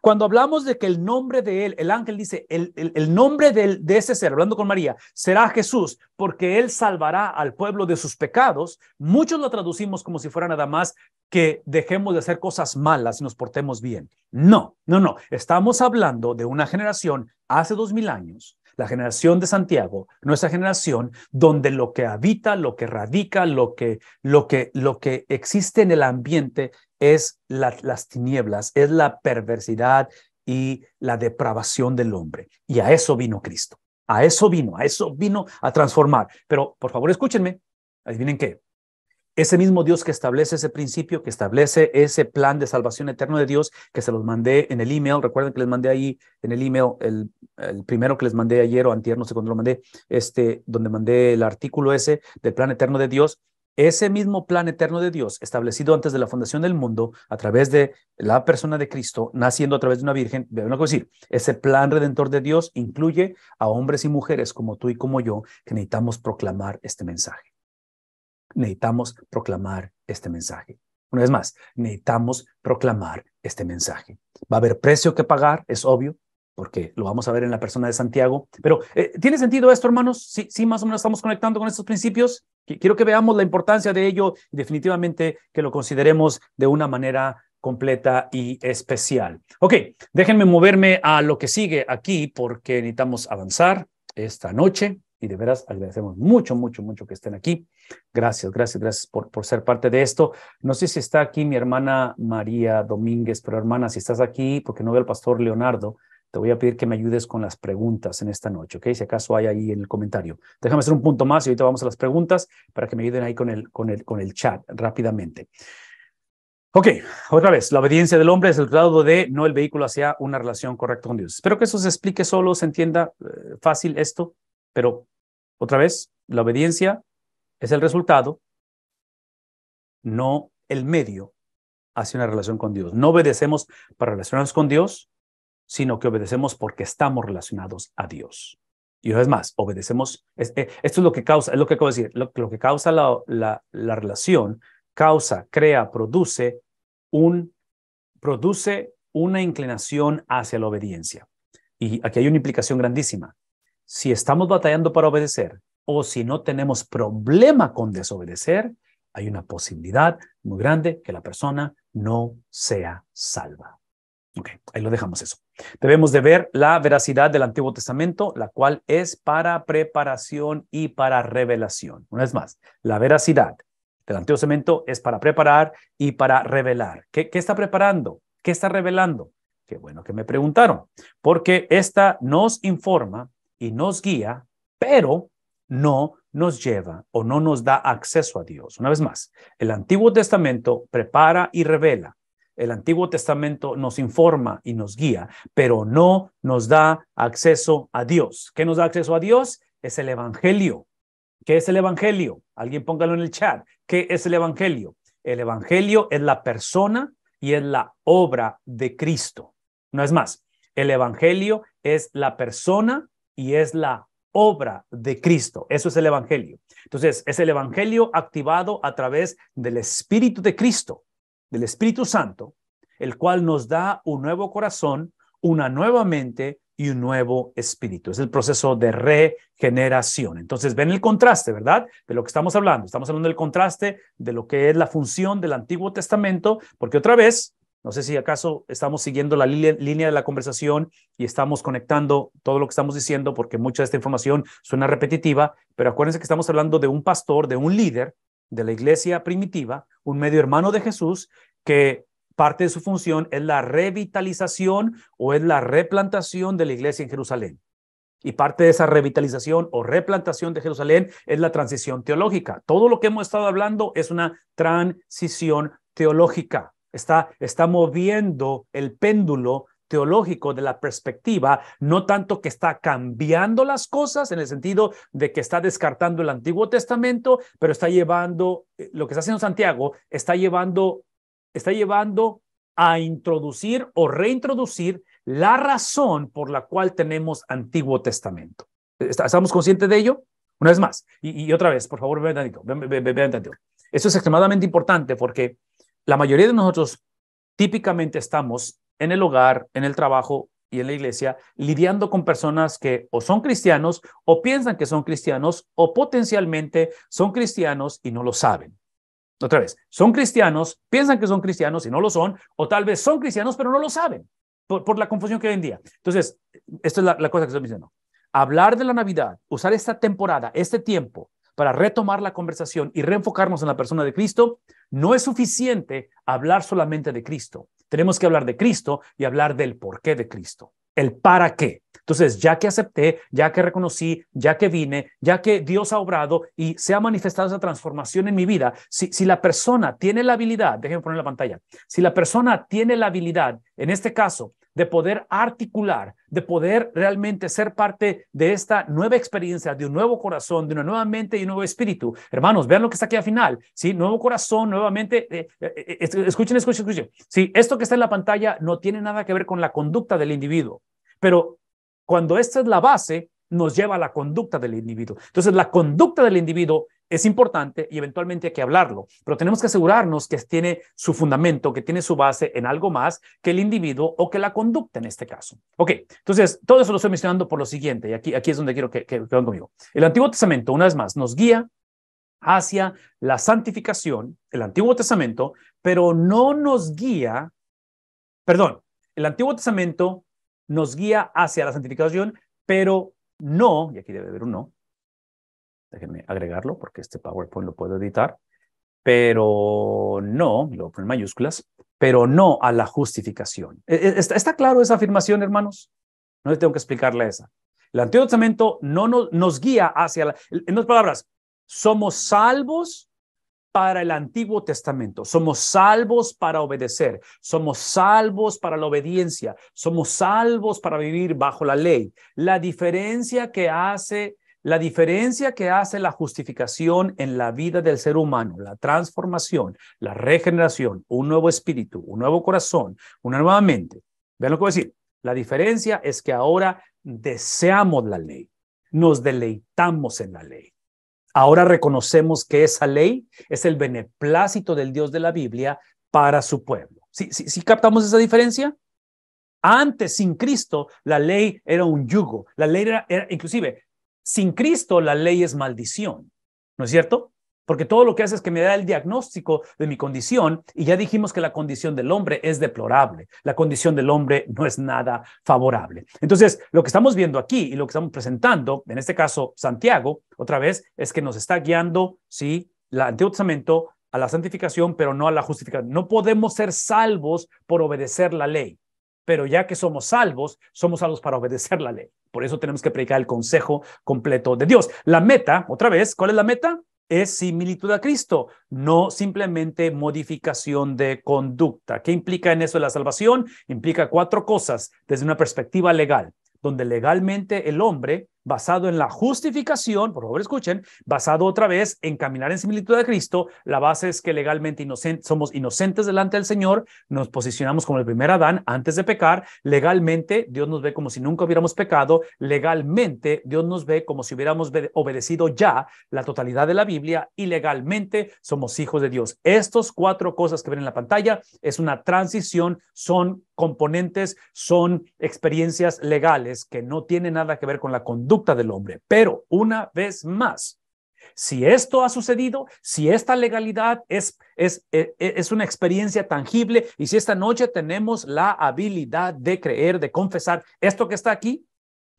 cuando hablamos de que el nombre de él, el ángel dice, el, el, nombre de ese ser, hablando con María, será Jesús, porque él salvará al pueblo de sus pecados. Muchos lo traducimos como si fuera nada más que dejemos de hacer cosas malas y nos portemos bien. No, no, no. Estamos hablando de una generación hace dos mil años la generación de Santiago, nuestra generación, donde lo que habita, lo que radica, lo que, lo que, lo que existe en el ambiente es las tinieblas, es la perversidad y la depravación del hombre. Y a eso vino Cristo, a eso vino, a eso vino a transformar. Pero por favor escúchenme, adivinen qué, ese mismo Dios que establece ese principio, que establece ese plan de salvación eterno de Dios, que se los mandé en el email, recuerden que les mandé ahí en el email, el, primero que les mandé ayer o antier, no sé cuándo lo mandé, este, donde mandé el artículo ese del plan eterno de Dios, ese mismo plan eterno de Dios, establecido antes de la fundación del mundo, a través de la persona de Cristo, naciendo a través de una virgen, Debo decir, ese plan redentor de Dios incluye a hombres y mujeres como tú y como yo, que necesitamos proclamar este mensaje necesitamos proclamar este mensaje. Una vez más, necesitamos proclamar este mensaje. Va a haber precio que pagar, es obvio, porque lo vamos a ver en la persona de Santiago. Pero, eh, ¿tiene sentido esto, hermanos? Sí, sí, más o menos estamos conectando con estos principios. Quiero que veamos la importancia de ello y definitivamente que lo consideremos de una manera completa y especial. Ok, déjenme moverme a lo que sigue aquí porque necesitamos avanzar esta noche y de veras agradecemos mucho, mucho, mucho que estén aquí. Gracias, gracias, gracias por, por ser parte de esto. No sé si está aquí mi hermana María Domínguez, pero hermana, si estás aquí, porque no veo al pastor Leonardo, te voy a pedir que me ayudes con las preguntas en esta noche, ¿ok? Si acaso hay ahí en el comentario. Déjame hacer un punto más y ahorita vamos a las preguntas para que me ayuden ahí con el, con el, con el chat rápidamente. Ok, otra vez, la obediencia del hombre es el grado de no el vehículo hacia una relación correcta con Dios. Espero que eso se explique solo, se entienda eh, fácil esto, pero otra vez, la obediencia es el resultado, no el medio hacia una relación con Dios. No obedecemos para relacionarnos con Dios, sino que obedecemos porque estamos relacionados a Dios. Y una vez más, obedecemos. Eh, esto es lo que causa, es lo que acabo de decir, lo, que causa la, la relación, causa, crea, produce un, produce una inclinación hacia la obediencia. Y aquí hay una implicación grandísima si estamos batallando para obedecer o si no tenemos problema con desobedecer, hay una posibilidad muy grande que la persona no sea salva. Ok, ahí lo dejamos eso. Debemos de ver la veracidad del Antiguo Testamento, la cual es para preparación y para revelación. Una vez más, la veracidad del Antiguo Testamento es para preparar y para revelar. ¿Qué, qué está preparando? ¿Qué está revelando? Qué bueno que me preguntaron, porque esta nos informa y nos guía, pero no nos lleva o no nos da acceso a Dios. Una vez más, el Antiguo Testamento prepara y revela. El Antiguo Testamento nos informa y nos guía, pero no nos da acceso a Dios. ¿Qué nos da acceso a Dios? Es el Evangelio. ¿Qué es el Evangelio? Alguien póngalo en el chat. ¿Qué es el Evangelio? El Evangelio es la persona y es la obra de Cristo. no es más, el Evangelio es la persona y es la obra de Cristo. Eso es el Evangelio. Entonces, es el Evangelio activado a través del Espíritu de Cristo, del Espíritu Santo, el cual nos da un nuevo corazón, una nueva mente y un nuevo espíritu. Es el proceso de regeneración. Entonces, ven el contraste, ¿verdad? De lo que estamos hablando. Estamos hablando del contraste de lo que es la función del Antiguo Testamento, porque otra vez, no sé si acaso estamos siguiendo la línea de la conversación y estamos conectando todo lo que estamos diciendo, porque mucha de esta información suena repetitiva, pero acuérdense que estamos hablando de un pastor, de un líder de la iglesia primitiva, un medio hermano de Jesús, que parte de su función es la revitalización o es la replantación de la iglesia en Jerusalén. Y parte de esa revitalización o replantación de Jerusalén es la transición teológica. Todo lo que hemos estado hablando es una transición teológica está, está moviendo el péndulo teológico de la perspectiva, no tanto que está cambiando las cosas en el sentido de que está descartando el Antiguo Testamento, pero está llevando, lo que está haciendo Santiago, está llevando, está llevando a introducir o reintroducir la razón por la cual tenemos Antiguo Testamento. ¿Estamos conscientes de ello? Una vez más, y, otra vez, por favor, vean tantito, vean, Eso es extremadamente importante porque la mayoría de nosotros típicamente estamos en el hogar, en el trabajo y en la iglesia lidiando con personas que o son cristianos o piensan que son cristianos o potencialmente son cristianos y no lo saben. Otra vez, son cristianos, piensan que son cristianos y no lo son, o tal vez son cristianos pero no lo saben por, la confusión que hay en día. Entonces, esto es la, la cosa que estoy diciendo. Hablar de la Navidad, usar esta temporada, este tiempo para retomar la conversación y reenfocarnos en la persona de Cristo, no es suficiente hablar solamente de Cristo. Tenemos que hablar de Cristo y hablar del porqué de Cristo, el para qué. Entonces, ya que acepté, ya que reconocí, ya que vine, ya que Dios ha obrado y se ha manifestado esa transformación en mi vida, si, la persona tiene la habilidad, déjenme poner la pantalla, si la persona tiene la habilidad, en este caso, de poder articular, de poder realmente ser parte de esta nueva experiencia, de un nuevo corazón, de una nueva mente y un nuevo espíritu. Hermanos, vean lo que está aquí al final, ¿sí? Nuevo corazón, nuevamente, eh, eh, eh, escuchen, escuchen, escuchen. Sí, esto que está en la pantalla no tiene nada que ver con la conducta del individuo, pero cuando esta es la base, nos lleva a la conducta del individuo. Entonces, la conducta del individuo es importante y eventualmente hay que hablarlo, pero tenemos que asegurarnos que tiene su fundamento, que tiene su base en algo más que el individuo o que la conducta en este caso. Ok, entonces todo eso lo estoy mencionando por lo siguiente, y aquí, aquí es donde quiero que, que, conmigo. El Antiguo Testamento, una vez más, nos guía hacia la santificación, el Antiguo Testamento, pero no nos guía, perdón, el Antiguo Testamento nos guía hacia la santificación, pero no, y aquí debe haber un no, Déjenme agregarlo porque este PowerPoint lo puedo editar. Pero no, lo pongo en mayúsculas, pero no a la justificación. E, e, ¿Está, claro esa afirmación, hermanos? No les tengo que explicarle esa. El Antiguo Testamento no nos, nos guía hacia la... En otras palabras, somos salvos para el Antiguo Testamento. Somos salvos para obedecer, somos salvos para la obediencia, somos salvos para vivir bajo la ley. La diferencia que hace la diferencia que hace la justificación en la vida del ser humano, la transformación, la regeneración, un nuevo espíritu, un nuevo corazón, una nueva mente. Vean lo que voy a decir. La diferencia es que ahora deseamos la ley, nos deleitamos en la ley. Ahora reconocemos que esa ley es el beneplácito del Dios de la Biblia para su pueblo. Si captamos esa diferencia? Antes, sin Cristo, la ley era un yugo. La ley era inclusive, sin Cristo la ley es maldición, ¿no es cierto? Porque todo lo que hace es que me da el diagnóstico de mi condición y ya dijimos que la condición del hombre es deplorable, la condición del hombre no es nada favorable. Entonces, lo que estamos viendo aquí y lo que estamos presentando, en este caso Santiago, otra vez, es que nos está guiando, sí, el Antiguo Testamento a la santificación, pero no a la justificación. No podemos ser salvos por obedecer la ley pero ya que somos salvos, somos salvos para obedecer la ley. Por eso tenemos que predicar el consejo completo de Dios. La meta, otra vez, ¿cuál es la meta? Es similitud a Cristo, no simplemente modificación de conducta. ¿Qué implica en eso la salvación? Implica cuatro cosas desde una perspectiva legal, donde legalmente el hombre basado en la justificación, por favor escuchen, basado otra vez en caminar en similitud de Cristo, la base es que legalmente somos inocentes delante del Señor, nos posicionamos como el primer Adán antes de pecar, legalmente Dios nos ve como si nunca hubiéramos pecado, legalmente Dios nos ve como si hubiéramos obedecido ya la totalidad de la Biblia y legalmente somos hijos de Dios. Estos cuatro cosas que ven en la pantalla es una transición, son componentes son experiencias legales que no tienen nada que ver con la conducta del hombre. Pero una vez más, si esto ha sucedido, si esta legalidad es, es, e, e, es, una experiencia tangible y si esta noche tenemos la habilidad de creer, de confesar esto que está aquí,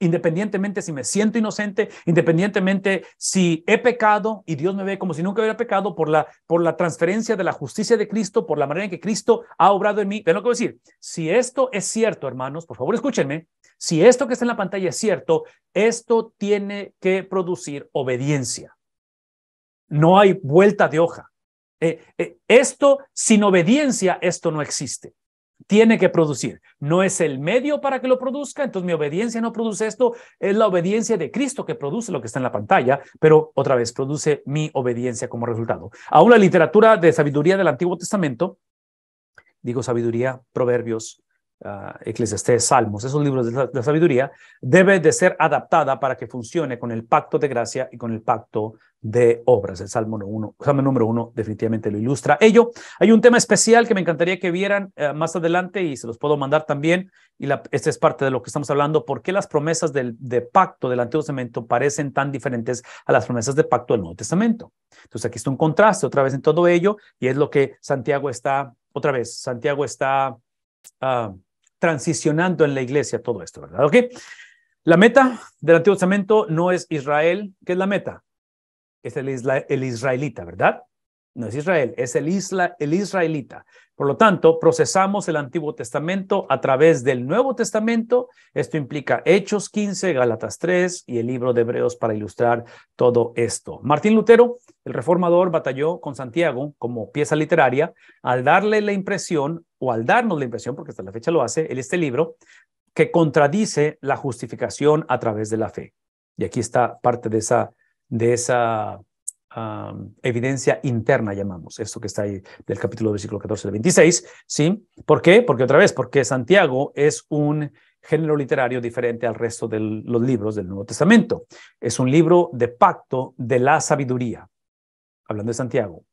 Independientemente si me siento inocente, independientemente si he pecado y Dios me ve como si nunca hubiera pecado por la, por la transferencia de la justicia de Cristo, por la manera en que Cristo ha obrado en mí. pero lo que decir. Si esto es cierto, hermanos, por favor escúchenme. Si esto que está en la pantalla es cierto, esto tiene que producir obediencia. No hay vuelta de hoja. Eh, eh, esto sin obediencia, esto no existe tiene que producir. No es el medio para que lo produzca, entonces mi obediencia no produce esto, es la obediencia de Cristo que produce lo que está en la pantalla, pero otra vez produce mi obediencia como resultado. Aún la literatura de sabiduría del Antiguo Testamento, digo sabiduría, proverbios, Eclesiastes, ah, Eclesiastés, Salmos, esos libros de la, sabiduría, debe de ser adaptada para que funcione con el pacto de gracia y con el pacto de obras. El Salmo, uno, Salmo número uno definitivamente lo ilustra. Ello, hay un tema especial que me encantaría que vieran eh, más adelante y se los puedo mandar también. Y la, esta es parte de lo que estamos hablando, por qué las promesas del de pacto del Antiguo Testamento parecen tan diferentes a las promesas de pacto del Nuevo Testamento. Entonces aquí está un contraste otra vez en todo ello y es lo que Santiago está, otra vez, Santiago está... Ah, transicionando en la iglesia todo esto, ¿verdad? ¿Ok? La meta del Antiguo Testamento no es Israel. ¿Qué es la meta? Es el, el israelita, ¿verdad? no es Israel, es el, isla, el israelita. Por lo tanto, procesamos el Antiguo Testamento a través del Nuevo Testamento. Esto implica Hechos 15, Galatas 3 y el libro de Hebreos para ilustrar todo esto. Martín Lutero, el reformador, batalló con Santiago como pieza literaria al darle la impresión, o al darnos la impresión, porque hasta la fecha lo hace, en este libro, que contradice la justificación a través de la fe. Y aquí está parte de esa, de esa evidencia interna, llamamos, esto que está ahí del capítulo versículo 14 de 26, ¿sí? ¿Por qué? Porque otra vez, porque Santiago es un género literario diferente al resto de los libros del Nuevo Testamento. Es un libro de pacto de la sabiduría, hablando de Santiago.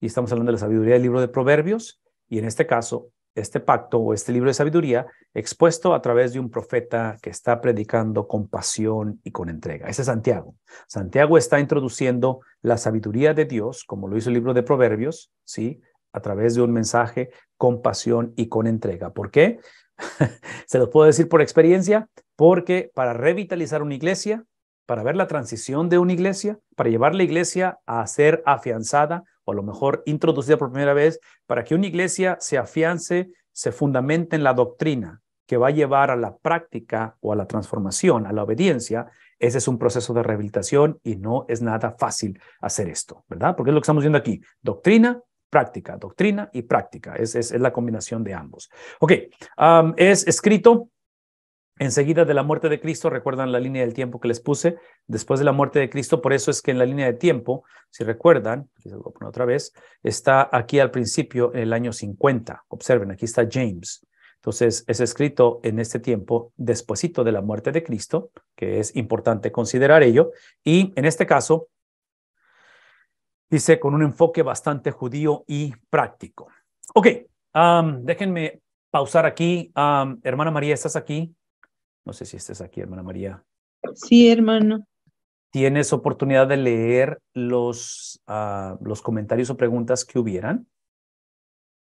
Y estamos hablando de la sabiduría del libro de Proverbios y en este caso este pacto o este libro de sabiduría expuesto a través de un profeta que está predicando con pasión y con entrega. Ese es Santiago. Santiago está introduciendo la sabiduría de Dios, como lo hizo el libro de Proverbios, ¿sí? a través de un mensaje con pasión y con entrega. ¿Por qué? Se los puedo decir por experiencia, porque para revitalizar una iglesia, para ver la transición de una iglesia, para llevar la iglesia a ser afianzada, o a lo mejor introducida por primera vez, para que una iglesia se afiance, se fundamente en la doctrina que va a llevar a la práctica o a la transformación, a la obediencia, ese es un proceso de rehabilitación y no es nada fácil hacer esto, ¿verdad? Porque es lo que estamos viendo aquí, doctrina, práctica, doctrina y práctica, es, es, la combinación de ambos. Ok, es escrito Enseguida de la muerte de Cristo, recuerdan la línea del tiempo que les puse, después de la muerte de Cristo, por eso es que en la línea de tiempo, si recuerdan, lo voy a otra vez, está aquí al principio en el año 50. Observen, aquí está James. Entonces, es escrito en este tiempo, despuesito de la muerte de Cristo, que es importante considerar ello. Y en este caso, dice con un enfoque bastante judío y práctico. Ok, déjenme pausar aquí. hermana María, ¿estás aquí? No sé si estés aquí, hermana María.
Sí, hermano.
¿Tienes oportunidad de leer los, ah, los comentarios o preguntas que hubieran?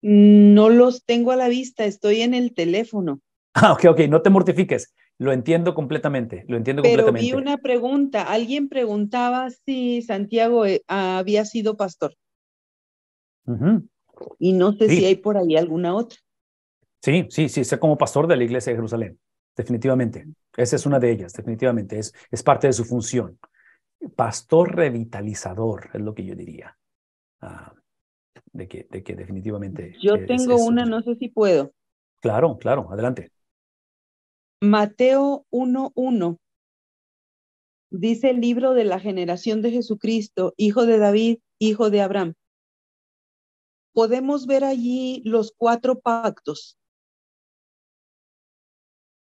No los tengo a la vista, estoy en el teléfono.
Ah, ok, ok, no te mortifiques. Lo entiendo completamente, lo entiendo Pero completamente. Pero vi
una pregunta, alguien preguntaba si Santiago eh, había sido pastor. Y no sé si hay por ahí alguna otra.
Sí, sí, sí, sé como pastor de la iglesia de Jerusalén definitivamente. Esa es una de ellas, definitivamente. Es, es parte de su función. Pastor revitalizador, es lo que yo diría. Ah, de, que, de que definitivamente. Yo tengo una,
no sé si puedo.
Claro, claro, adelante.
Mateo 1.1. Dice el libro de la generación de Jesucristo, hijo de David, hijo de Abraham. Podemos ver allí los cuatro pactos,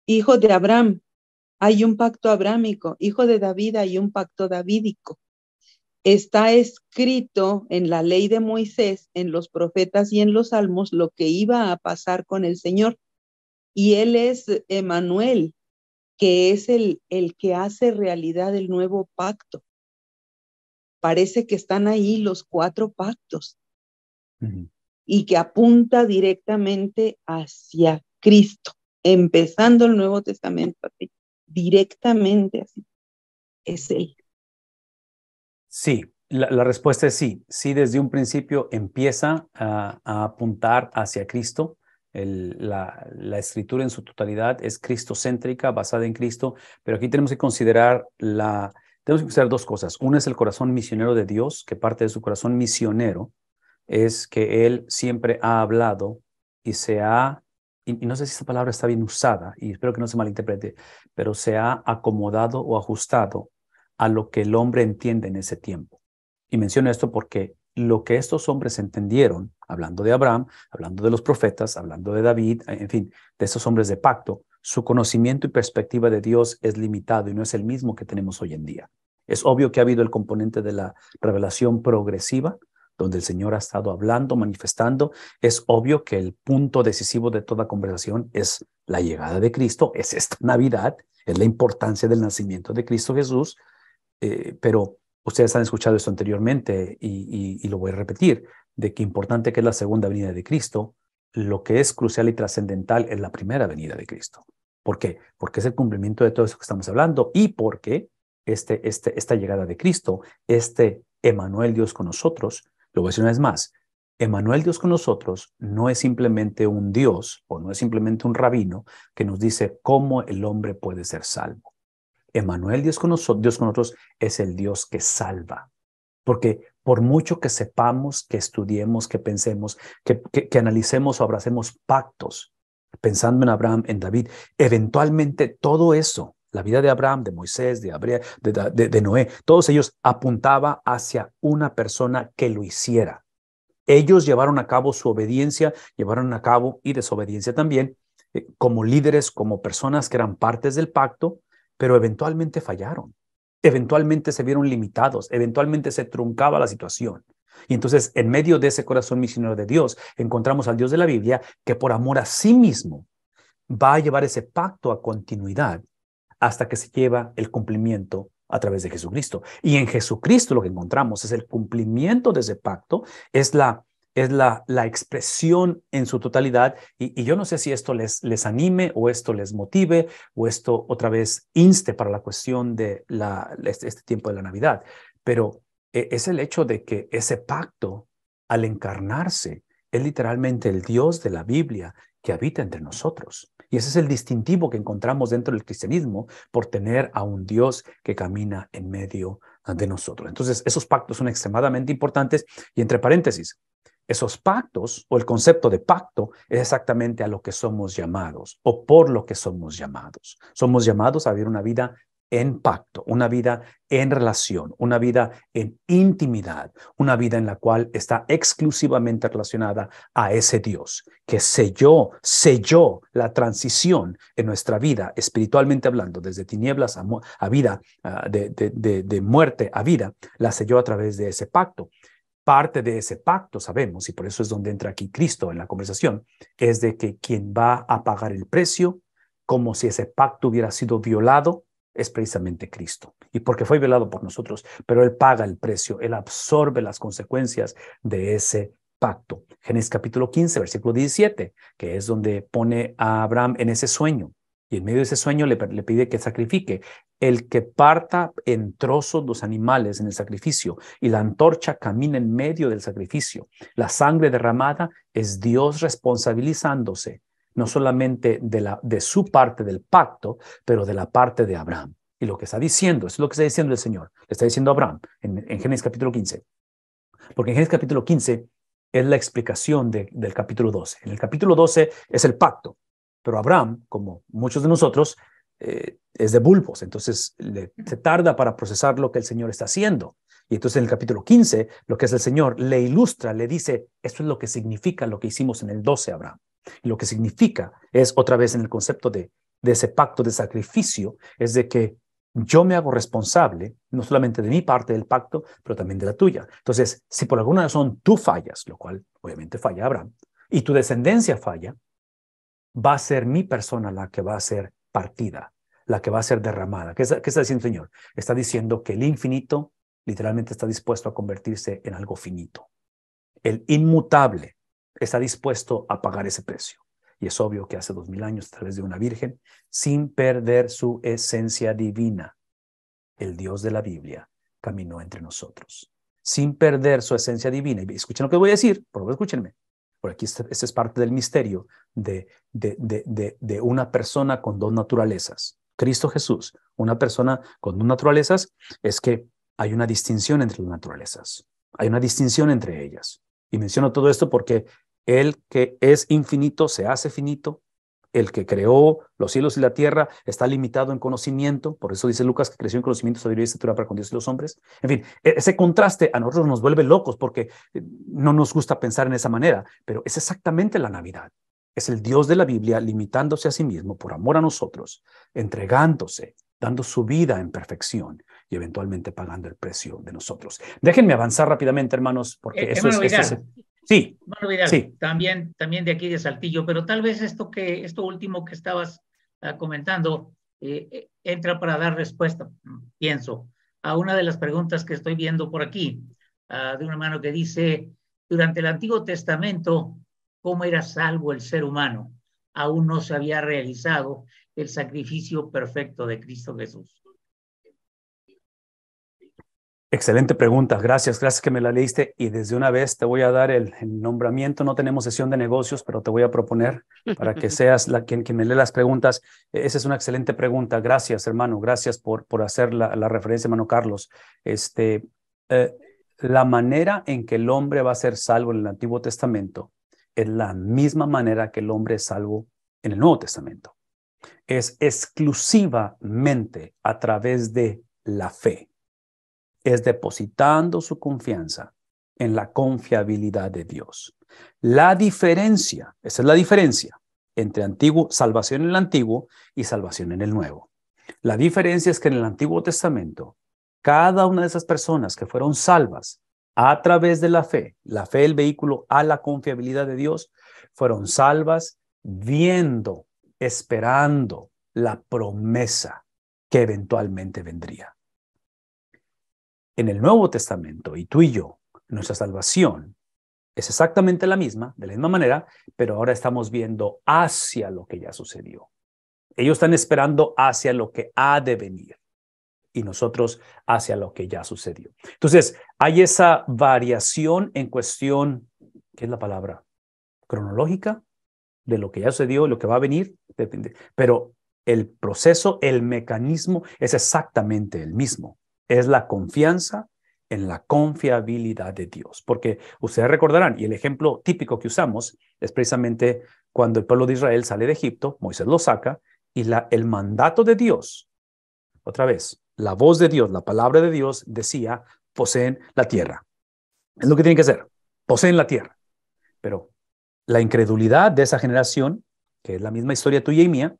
hijo de Abraham, hay un pacto abrámico, hijo de David, hay un pacto davídico. Está escrito en la ley de Moisés, en los profetas y en los salmos lo que iba a pasar con el Señor. Y Él es Emanuel, que es el, el que hace realidad el nuevo pacto. Parece que están ahí los cuatro pactos y que apunta directamente hacia Cristo empezando el Nuevo Testamento directamente así. Es Sí,
la, respuesta es sí. Sí, desde un principio empieza a, apuntar hacia Cristo. la, la, escritura en su totalidad es cristocéntrica, basada en Cristo, pero aquí tenemos que considerar la... Tenemos que considerar dos cosas. Una es el corazón misionero de Dios, que parte de su corazón misionero es que Él siempre ha hablado y se ha y, no sé si esta palabra está bien usada, y espero que no se malinterprete, pero se ha acomodado o ajustado a lo que el hombre entiende en ese tiempo. Y menciono esto porque lo que estos hombres entendieron, hablando de Abraham, hablando de los profetas, hablando de David, eh, en fin, de estos hombres de pacto, su conocimiento y perspectiva de Dios es limitado y no es el mismo que tenemos hoy en día. Es obvio que ha habido el componente de la revelación progresiva, donde el Señor ha estado hablando, manifestando, es obvio que el punto decisivo de toda conversación es la llegada de Cristo, es esta Navidad, es la importancia del nacimiento de Cristo Jesús, eh, pero ustedes han escuchado esto anteriormente y, lo voy a repetir, de qué importante que es la segunda venida de Cristo, lo que es crucial y trascendental es la primera venida de Cristo. ¿Por qué? Porque es el cumplimiento de todo eso que estamos hablando y porque este, este esta llegada de Cristo, este Emanuel Dios con nosotros, lo voy a decir una vez más. Emanuel Dios con nosotros no es simplemente un Dios o no es simplemente un rabino que nos dice cómo el hombre puede ser salvo. Emanuel Dios con nosotros, con nosotros es el Dios que salva. Porque por mucho que sepamos, que estudiemos, que pensemos, que, que analicemos o abracemos pactos, pensando en Abraham, en David, eventualmente todo eso la vida de Abraham, de Moisés, de, de, Noé, todos ellos apuntaba hacia una persona que lo hiciera. Ellos llevaron a cabo su obediencia, llevaron a cabo y desobediencia también, eh, como líderes, como personas que eran partes del pacto, pero eventualmente fallaron, eventualmente se vieron limitados, eventualmente se truncaba la situación. Y entonces, en medio de ese corazón misionero de Dios, encontramos al Dios de la Biblia que por amor a sí mismo va a llevar ese pacto a continuidad hasta que se lleva el cumplimiento a través de Jesucristo. Y en Jesucristo lo que encontramos es el cumplimiento de ese pacto, es la, es la, la expresión en su totalidad. Y, yo no sé si esto les, les anime o esto les motive o esto otra vez inste para la cuestión de la, este, este tiempo de la Navidad, pero e, es el hecho de que ese pacto, al encarnarse, es literalmente el Dios de la Biblia que habita entre nosotros. Y ese es el distintivo que encontramos dentro del cristianismo por tener a un Dios que camina en medio de nosotros. Entonces, esos pactos son extremadamente importantes. Y entre paréntesis, esos pactos o el concepto de pacto es exactamente a lo que somos llamados o por lo que somos llamados. Somos llamados a vivir una vida en pacto, una vida en relación, una vida en intimidad, una vida en la cual está exclusivamente relacionada a ese Dios que selló, selló la transición en nuestra vida, espiritualmente hablando, desde tinieblas a, vida, ah, de muerte a vida, la selló a través de ese pacto. Parte de ese pacto, sabemos, y por eso es donde entra aquí Cristo en la conversación, es de que quien va a pagar el precio, como si ese pacto hubiera sido violado, es precisamente Cristo. Y porque fue violado por nosotros, pero Él paga el precio, Él absorbe las consecuencias de ese pacto. Génesis capítulo 15, versículo 17, que es donde pone a Abraham en ese sueño. Y en medio de ese sueño le, pide que sacrifique. El que parta en trozos los animales en el sacrificio y la antorcha camina en medio del sacrificio. La sangre derramada es Dios responsabilizándose no solamente de, la, de su parte del pacto, pero de la parte de Abraham. Y lo que está diciendo, es lo que está diciendo el Señor, le está diciendo a Abraham en, en Génesis capítulo 15. Porque en Génesis capítulo 15 es la explicación del capítulo 12. En el capítulo 12 es el pacto, pero Abraham, como muchos de nosotros, eh, es de bulbos, entonces se tarda para procesar lo que el Señor está haciendo. Y entonces en el capítulo 15, lo que es el Señor, le ilustra, le dice, esto es lo que significa lo que hicimos en el 12, Abraham lo que significa es, otra vez en el concepto de, ese pacto de sacrificio, es de que yo me hago responsable, no solamente de mi parte del pacto, pero también de la tuya. Entonces, si por alguna razón tú fallas, lo cual obviamente falla Abraham, y tu descendencia falla, va a ser mi persona la que va a ser partida, la que va a ser derramada. ¿Qué qué está diciendo el Señor? Está diciendo que el infinito literalmente está dispuesto a convertirse en algo finito. El inmutable, está dispuesto a pagar ese precio. Y es obvio que hace dos mil años, a través de una virgen, sin perder su esencia divina, el Dios de la Biblia caminó entre nosotros, sin perder su esencia divina. Y escuchen lo que voy a decir, por favor, escúchenme. Por aquí, este, este es parte del misterio de, de, de una persona con dos naturalezas. Cristo Jesús, una persona con dos naturalezas, es que hay una distinción entre las naturalezas. Hay una distinción entre ellas. Y menciono todo esto porque el que es infinito se hace finito. El que creó los cielos y la tierra está limitado en conocimiento. Por eso dice Lucas que creció en conocimiento, sabiduría y estatura para con Dios y los hombres. En fin, e-, ese contraste a nosotros nos vuelve locos porque eh, no nos gusta pensar en esa manera, pero es exactamente la Navidad. Es el Dios de la Biblia limitándose a sí mismo por amor a nosotros, entregándose, dando su vida en perfección y eventualmente pagando el precio de nosotros. Déjenme avanzar rápidamente, hermanos, porque eh, eso es, Sí. También, también de aquí de Saltillo, pero tal vez esto, que, esto último que estabas ah, comentando eh, eh, entra para dar respuesta, pienso, a una de las preguntas que estoy viendo por aquí, ah, de una mano que dice, durante el Antiguo Testamento, ¿cómo era salvo el ser humano? Aún no se había realizado el sacrificio perfecto de Cristo Jesús. Excelente pregunta, gracias, gracias que me la leíste y desde una vez te voy a dar el, nombramiento, no tenemos sesión de negocios, pero te voy a proponer para que seas quien, me lee las preguntas. E, esa es una excelente pregunta, gracias hermano, gracias por, por hacer la, referencia hermano Carlos. Este, eh, la manera en que el hombre va a ser salvo en el Antiguo Testamento es la misma manera que el hombre es salvo en el Nuevo Testamento. Es exclusivamente a través de la fe es depositando su confianza en la confiabilidad de Dios. La diferencia, esa es la diferencia entre salvación en el antiguo y salvación en el nuevo. La diferencia es que en el Antiguo Testamento, cada una de esas personas que fueron salvas a través de la fe, la fe el vehículo a la confiabilidad de Dios, fueron salvas viendo, esperando la promesa que eventualmente vendría en el Nuevo Testamento y tú y yo, nuestra salvación es exactamente la misma, de la misma manera, pero ahora estamos viendo hacia lo que ya sucedió. Ellos están esperando hacia lo que ha de venir y nosotros hacia lo que ya sucedió. Entonces, hay esa variación en cuestión, ¿qué es la palabra? Cronológica, de lo que ya sucedió, lo que va a venir, Pero el proceso, el mecanismo es exactamente el mismo es la confianza en la confiabilidad de Dios. Porque ustedes recordarán, y el ejemplo típico que usamos es precisamente cuando el pueblo de Israel sale de Egipto, Moisés lo saca, y el mandato de Dios, otra vez, la voz de Dios, la palabra de Dios decía, poseen la tierra. Es lo que tienen que hacer, poseen la tierra. Pero la incredulidad de esa generación, que es la misma historia tuya y mía,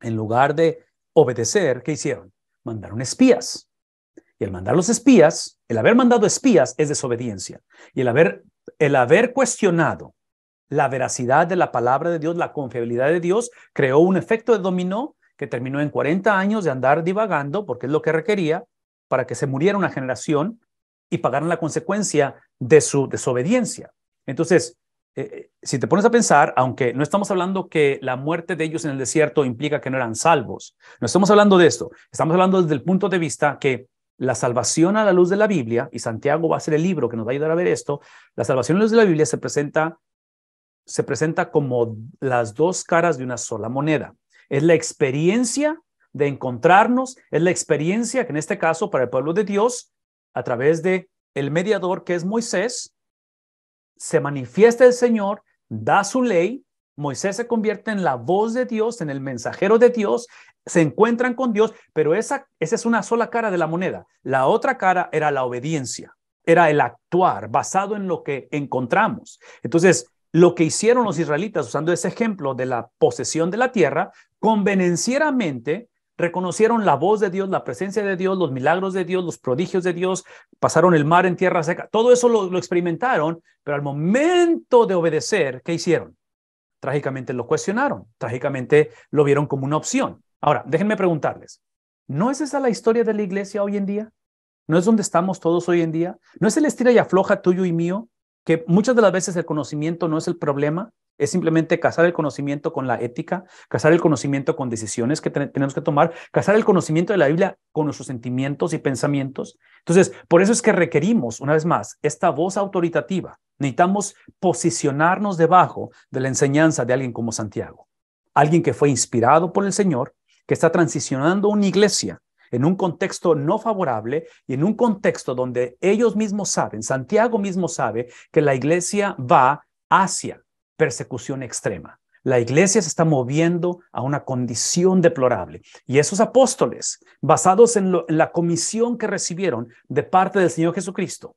en lugar de obedecer, ¿qué hicieron? Mandaron espías y el mandar los espías, el haber mandado espías es desobediencia. Y el haber, el haber cuestionado la veracidad de la palabra de Dios, la confiabilidad de Dios, creó un efecto de dominó que terminó en 40 años de andar divagando, porque es lo que requería, para que se muriera una generación y pagaran la consecuencia de su desobediencia. Entonces, eh, eh, si te pones a pensar, aunque no estamos hablando que la muerte de ellos en el desierto implica que no eran salvos, no estamos hablando de esto, estamos hablando desde el punto de vista que la salvación a la luz de la Biblia, y Santiago va a ser el libro que nos va a ayudar a ver esto, la salvación a la luz de la Biblia se presenta, se presenta como las dos caras de una sola moneda. Es la experiencia de encontrarnos, es la experiencia que en este caso para el pueblo de Dios, a través de el mediador que es Moisés, se manifiesta el Señor, da su ley Moisés se convierte en la voz de Dios, en el mensajero de Dios, se encuentran con Dios, pero esa, esa es una sola cara de la moneda. La otra cara era la obediencia, era el actuar basado en lo que encontramos. Entonces, lo que hicieron los israelitas usando ese ejemplo de la posesión de la tierra, convenencieramente reconocieron la voz de Dios, la presencia de Dios, los milagros de Dios, los prodigios de Dios, pasaron el mar en tierra seca, todo eso lo, lo experimentaron, pero al momento de obedecer, ¿qué hicieron? Trágicamente lo cuestionaron, trágicamente lo vieron como una opción. Ahora, déjenme preguntarles, ¿no es esa la historia de la iglesia hoy en día? ¿No es donde estamos todos hoy en día? ¿No es el estira y afloja tuyo y mío? Que muchas de las veces el conocimiento no es el problema, es simplemente casar el conocimiento con la ética, casar el conocimiento con decisiones que tenemos que tomar, casar el conocimiento de la Biblia con nuestros sentimientos y pensamientos. Entonces, por eso es que requerimos, una vez más, esta voz autoritativa Necesitamos posicionarnos debajo de la enseñanza de alguien como Santiago, alguien que fue inspirado por el Señor, que está transicionando una iglesia en un contexto no favorable y en un contexto donde ellos mismos saben, Santiago mismo sabe que la iglesia va hacia persecución extrema. La iglesia se está moviendo a una condición deplorable. Y esos apóstoles, basados en la comisión que recibieron de parte del Señor Jesucristo,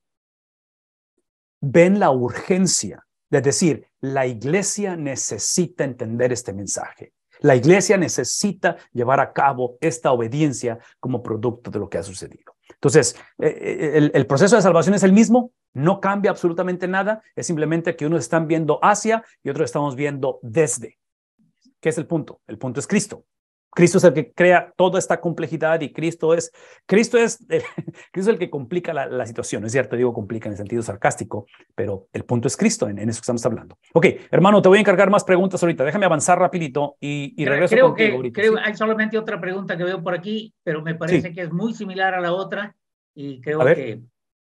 ven la urgencia, es decir, la iglesia necesita entender este mensaje. La iglesia necesita llevar a cabo esta obediencia como producto de lo que ha sucedido. Entonces, eh, eh, el, el, proceso de salvación es el mismo, no cambia absolutamente nada, es simplemente que unos están viendo hacia y otros estamos viendo desde. ¿Qué es el punto? El punto es Cristo. Cristo es el que crea toda esta complejidad y Cristo es, Cristo es, el, que complica la, situación, es cierto, digo complica en el sentido sarcástico, pero el punto es Cristo, en, eso que estamos hablando. Ok, hermano, te voy a encargar más preguntas ahorita, déjame avanzar rapidito y, regreso creo que, hay solamente otra pregunta que veo por aquí, pero me parece que es muy similar a la otra y creo que,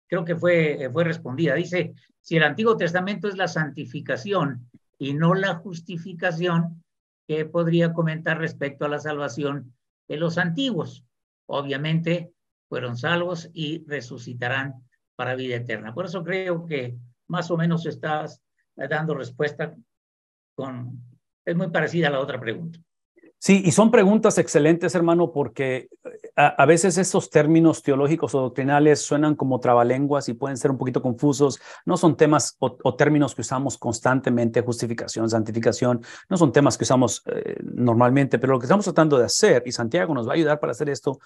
creo que fue,
fue respondida. Dice, si el Antiguo Testamento es la santificación y no la justificación, que podría comentar respecto a la salvación de los antiguos. Obviamente fueron salvos y resucitarán para vida eterna.
Por eso creo que más o menos estás dando respuesta con... Es muy parecida a la otra pregunta. Sí, y son preguntas excelentes, hermano, porque eh, a, veces estos términos teológicos o doctrinales suenan como trabalenguas y pueden ser un poquito confusos. No son temas o, términos que usamos constantemente, justificación, santificación, no son temas que usamos eh, normalmente, pero lo que estamos tratando de hacer, y Santiago nos va a ayudar para hacer esto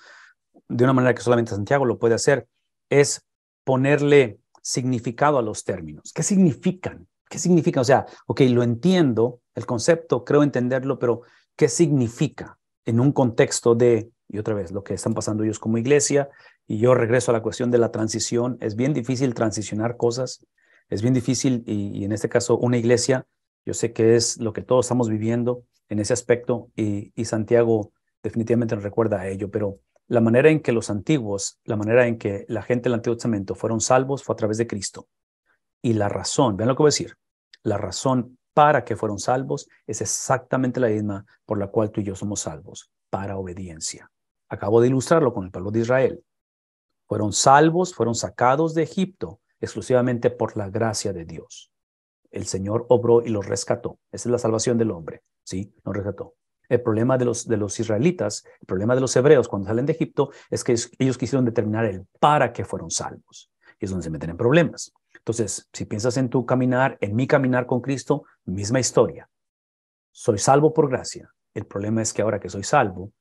de una manera que solamente Santiago lo puede hacer, es ponerle significado a los términos. ¿Qué significan? ¿Qué significan? O sea, ok, lo entiendo, el concepto, creo entenderlo, pero qué significa en un contexto de, y otra vez, lo que están pasando ellos como iglesia, y yo regreso a la cuestión de la transición, es bien difícil transicionar cosas, es bien difícil, y, en este caso una iglesia, yo sé que es lo que todos estamos viviendo en ese aspecto, y, Santiago definitivamente nos recuerda a ello, pero la manera en que los antiguos, la manera en que la gente del Antiguo Testamento fueron salvos fue a través de Cristo. Y la razón, vean lo que voy a decir, la razón para que fueron salvos es exactamente la misma por la cual tú y yo somos salvos, para obediencia. Acabo de ilustrarlo con el pueblo de Israel. Fueron salvos, fueron sacados de Egipto exclusivamente por la gracia de Dios. El Señor obró y los rescató. Esa es la salvación del hombre, ¿sí? Los rescató. El problema de los, de los israelitas, el problema de los hebreos cuando salen de Egipto es que ellos quisieron determinar el para que fueron salvos. Y es donde se meten en problemas. Entonces, si piensas en tu caminar, en mi caminar con Cristo, misma historia. Soy salvo por gracia. El problema es que ahora que soy salvo,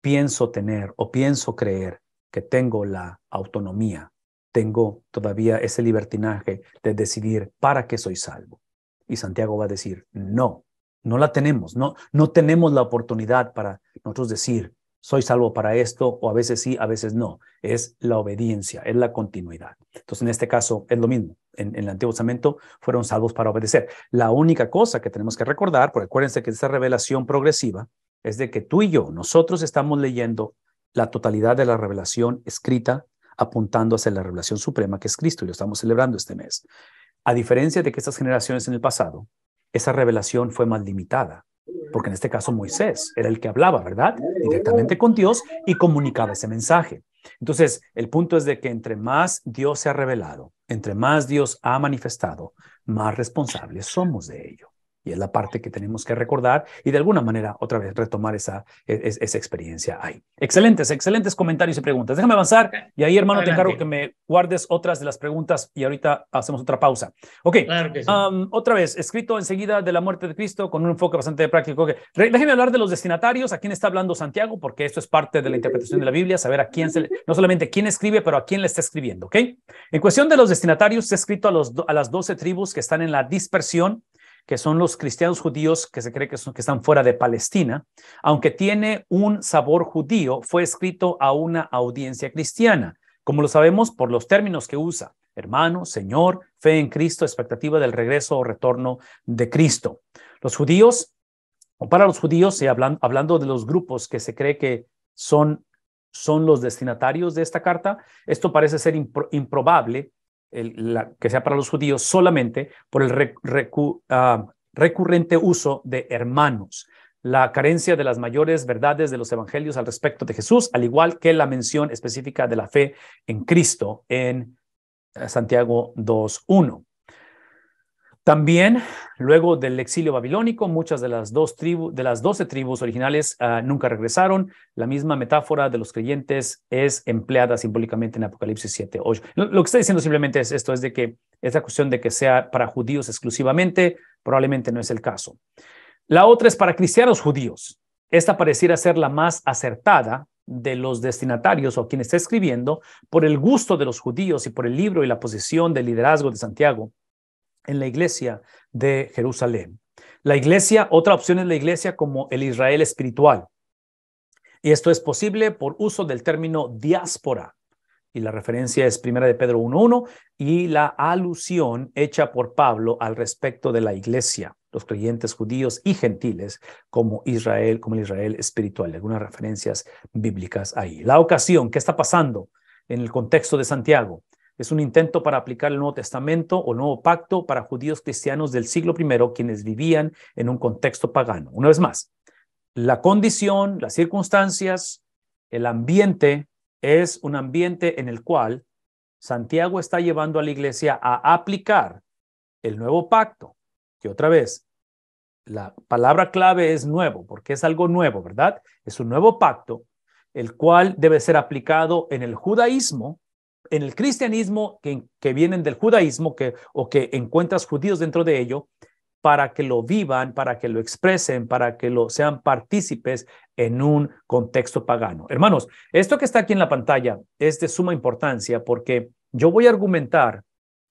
pienso tener o pienso creer que tengo la autonomía, tengo todavía ese libertinaje de decidir para qué soy salvo. Y Santiago va a decir, no, no la tenemos, no, no tenemos la oportunidad para nosotros decir, soy salvo para esto, o a veces sí, a veces no. Es la obediencia, es la continuidad. Entonces, en este caso es lo mismo. En, el Antiguo Testamento fueron salvos para obedecer. La única cosa que tenemos que recordar, porque acuérdense que esta revelación progresiva es de que tú y yo, nosotros estamos leyendo la totalidad de la revelación escrita apuntando hacia la revelación suprema que es Cristo y lo estamos celebrando este mes. A diferencia de que estas generaciones en el pasado, esa revelación fue más limitada porque en este caso Moisés era el que hablaba, ¿verdad? Directamente con Dios y comunicaba ese mensaje. Entonces, el punto es de que entre más Dios se ha revelado, entre más Dios ha manifestado, más responsables somos de ello. Y es la parte que tenemos que recordar y de alguna manera otra vez retomar esa, e, esa experiencia ahí. Excelentes, excelentes comentarios y preguntas. Déjame avanzar y ahí, hermano, te encargo que me guardes otras de las preguntas y ahorita hacemos otra pausa. Ok, otra vez, escrito enseguida de la muerte de Cristo con un enfoque bastante práctico. Déjeme hablar de los destinatarios, a quién está hablando Santiago, porque esto es parte de la interpretación de la Biblia, saber a quién, no solamente quién escribe, pero a quién le está escribiendo. Ok, en cuestión de los destinatarios, se ha escrito a, los, a las 12 tribus que están en la dispersión que son los cristianos judíos que se cree que, están fuera de Palestina, aunque tiene un sabor judío, fue escrito a una audiencia cristiana, como lo sabemos por los términos que usa, hermano, Señor, fe en Cristo, expectativa del regreso o retorno de Cristo. Los judíos, o para los judíos, hablando de los grupos que se cree que son son los destinatarios de esta carta, esto parece ser improbable que sea para los judíos solamente por el ah, recurrente uso de hermanos, la carencia de las mayores verdades de los evangelios al respecto de Jesús, al igual que la mención específica de la fe en Cristo en eh, Santiago 2.1. También, luego del exilio babilónico, muchas de las, dos de las 12 tribus originales ah, nunca regresaron. La misma metáfora de los creyentes es empleada simbólicamente en Apocalipsis 7, 8. Lo, que está diciendo simplemente es esto, es de que esta cuestión de que sea para judíos exclusivamente, probablemente no es el caso. La otra es para cristianos judíos. Esta pareciera ser la más acertada de los destinatarios o quien está escribiendo por el gusto de los judíos y por el libro y la posición del liderazgo de Santiago en la iglesia de Jerusalén. La iglesia, otra opción es la iglesia como el Israel espiritual. Y esto es posible por uso del término diáspora. Y la referencia es primera de Pedro 1.1 y la alusión hecha por Pablo al respecto de la iglesia, los creyentes judíos y gentiles como Israel, como el Israel espiritual. Algunas referencias bíblicas ahí. La ocasión, ¿qué está pasando en el contexto de Santiago? Es un intento para aplicar el Nuevo Testamento o Nuevo Pacto para judíos cristianos del siglo I, quienes vivían en un contexto pagano. Una vez más, la condición, las circunstancias, el ambiente es un ambiente en el cual Santiago está llevando a la iglesia a aplicar el nuevo pacto, que otra vez, la palabra clave es nuevo, porque es algo nuevo, ¿verdad? Es un nuevo pacto, el cual debe ser aplicado en el judaísmo, en el cristianismo que, que vienen del judaísmo que, o que encuentras judíos dentro de ello, para que lo vivan, para que lo expresen, para que lo sean partícipes en un contexto pagano. Hermanos, esto que está aquí en la pantalla es de suma importancia porque yo voy a argumentar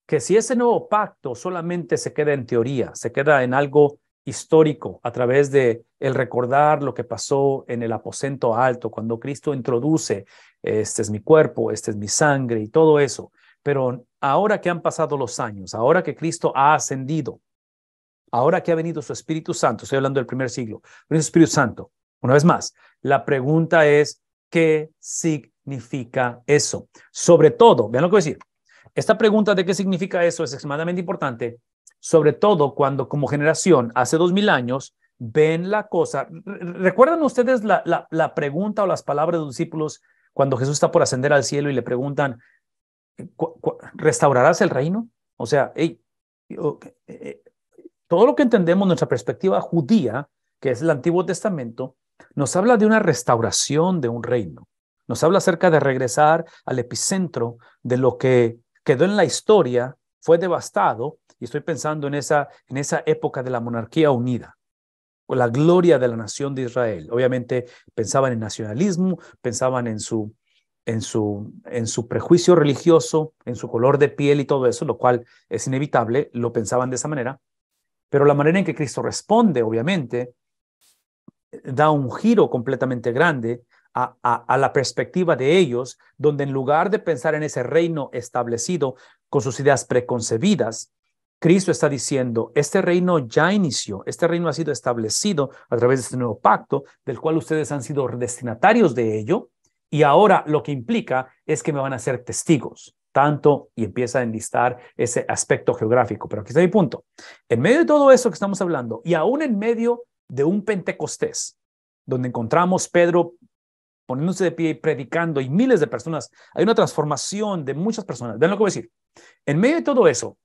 que si ese nuevo pacto solamente se queda en teoría, se queda en algo histórico a través de el recordar lo que pasó en el aposento alto cuando Cristo introduce este es mi cuerpo, este es mi sangre y todo eso. Pero ahora que han pasado los años, ahora que Cristo ha ascendido, ahora que ha venido su Espíritu Santo, estoy hablando del primer siglo, el Espíritu Santo, una vez más, la pregunta es, ¿qué significa eso? Sobre todo, vean lo que a decir, esta pregunta de qué significa eso es extremadamente importante sobre todo cuando como generación, hace dos mil años, ven la cosa. ¿Recuerdan ustedes la, pregunta o las palabras de los discípulos cuando Jesús está por ascender al cielo y le preguntan, ¿restaurarás el reino? O sea, eh, eh, todo lo que entendemos, nuestra perspectiva judía, que es el Antiguo Testamento, nos habla de una restauración de un reino. Nos habla acerca de regresar al epicentro de lo que quedó en la historia, fue devastado y estoy pensando en esa, en esa época de la monarquía unida, o la gloria de la nación de Israel. Obviamente pensaban en nacionalismo, pensaban en su, en su, en su prejuicio religioso, en su color de piel y todo eso, lo cual es inevitable, lo pensaban de esa manera. Pero la manera en que Cristo responde, obviamente, da un giro completamente grande a, a, la perspectiva de ellos, donde en lugar de pensar en ese reino establecido con sus ideas preconcebidas, Cristo está diciendo, este reino ya inició, este reino ha sido establecido a través de este nuevo pacto, del cual ustedes han sido destinatarios de ello, y ahora lo que implica es que me van a ser testigos, tanto, y empieza a enlistar ese aspecto geográfico. Pero aquí está mi punto. En medio de todo eso que estamos hablando, y aún en medio de un Pentecostés, donde encontramos Pedro poniéndose de pie y predicando y miles de personas, hay una transformación de muchas personas. Ven lo que voy a decir. En medio de todo eso,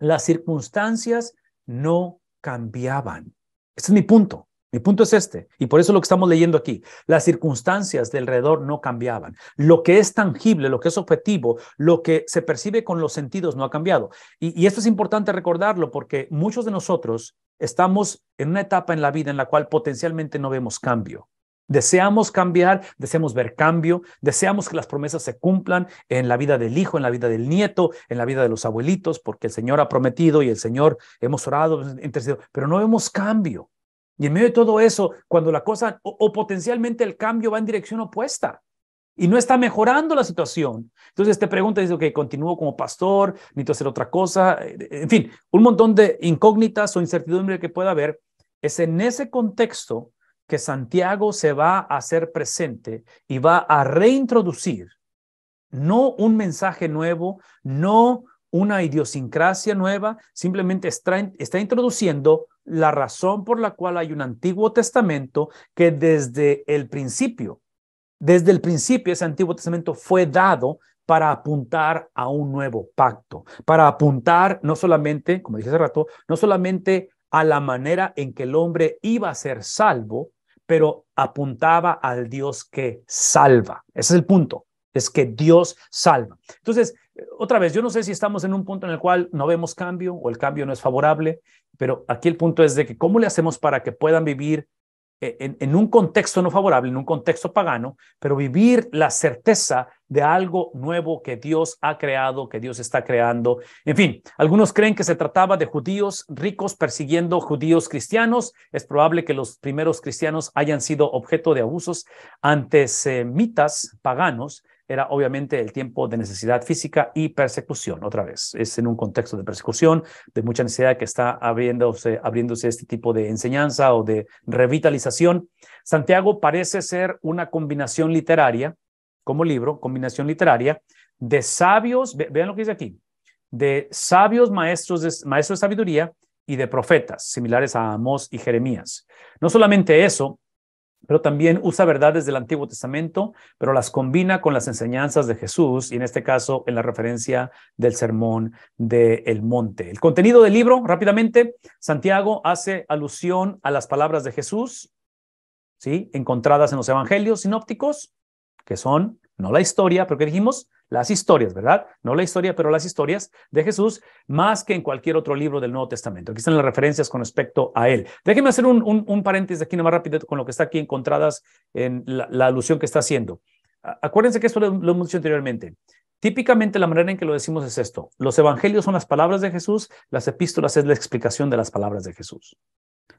las circunstancias no cambiaban. Este es mi punto. Mi punto es este, y por eso lo que estamos leyendo aquí, las circunstancias de alrededor no cambiaban. Lo que es tangible, lo que es objetivo, lo que se percibe con los sentidos no ha cambiado. Y, y, esto es importante recordarlo porque muchos de nosotros estamos en una etapa en la vida en la cual potencialmente no vemos cambio. Deseamos cambiar, deseamos ver cambio, deseamos que las promesas se cumplan en la vida del hijo, en la vida del nieto, en la vida de los abuelitos, porque el Señor ha prometido y el Señor hemos orado, pero no vemos cambio. Y en medio de todo eso, cuando la cosa o, potencialmente el cambio va en dirección opuesta y no está mejorando la situación, entonces te pregunta dice ok, continúo como pastor, necesito hacer otra cosa, en fin, un montón de incógnitas o incertidumbre que pueda haber. Es en ese contexto que Santiago se va a hacer presente y va a reintroducir no un mensaje nuevo, no una idiosincrasia nueva, simplemente está, está introduciendo la razón por la cual hay un Antiguo Testamento que desde el principio, desde el principio ese Antiguo Testamento fue dado para apuntar a un nuevo pacto, para apuntar no solamente, como dije hace rato, no solamente a la manera en que el hombre iba a ser salvo, pero apuntaba al Dios que salva. Ese es el punto, es que Dios salva. Entonces, eh, otra vez, yo no sé si estamos en un punto en el cual no vemos cambio o el cambio no es favorable, pero aquí el punto es de que cómo le hacemos para que puedan vivir eh, en, un contexto no favorable, en un contexto pagano, pero vivir la certeza de algo nuevo que Dios ha creado, que Dios está creando. En fin, algunos creen que se trataba de judíos ricos persiguiendo judíos cristianos. Es probable que los primeros cristianos hayan sido objeto de abusos semitas paganos era obviamente el tiempo de necesidad física y persecución. Otra vez, es en un contexto de persecución, de mucha necesidad que está abriéndose, abriéndose este tipo de enseñanza o de revitalización. Santiago parece ser una combinación literaria, como libro, combinación literaria, de sabios, vean lo que dice aquí, de sabios maestros de, maestros de sabiduría y de profetas, similares a Amós y Jeremías. No solamente eso, pero también usa verdades del Antiguo Testamento, pero las combina con las enseñanzas de Jesús y en este caso en la referencia del sermón del monte. El contenido del libro, rápidamente, Santiago hace alusión a las palabras de Jesús, ¿sí? encontradas en los evangelios sinópticos, que son no la historia, pero que dijimos, las historias, ¿verdad? No la historia, pero las historias de Jesús, más que en cualquier otro libro del Nuevo Testamento. Aquí están las referencias con respecto a él. Déjenme hacer un, paréntesis aquí nomás rápido con lo que está aquí encontradas en la, alusión que está haciendo. Acuérdense que esto lo, lo hemos dicho anteriormente. Típicamente la manera en que lo decimos es esto. Los evangelios son las palabras de Jesús, las epístolas es la explicación de las palabras de Jesús.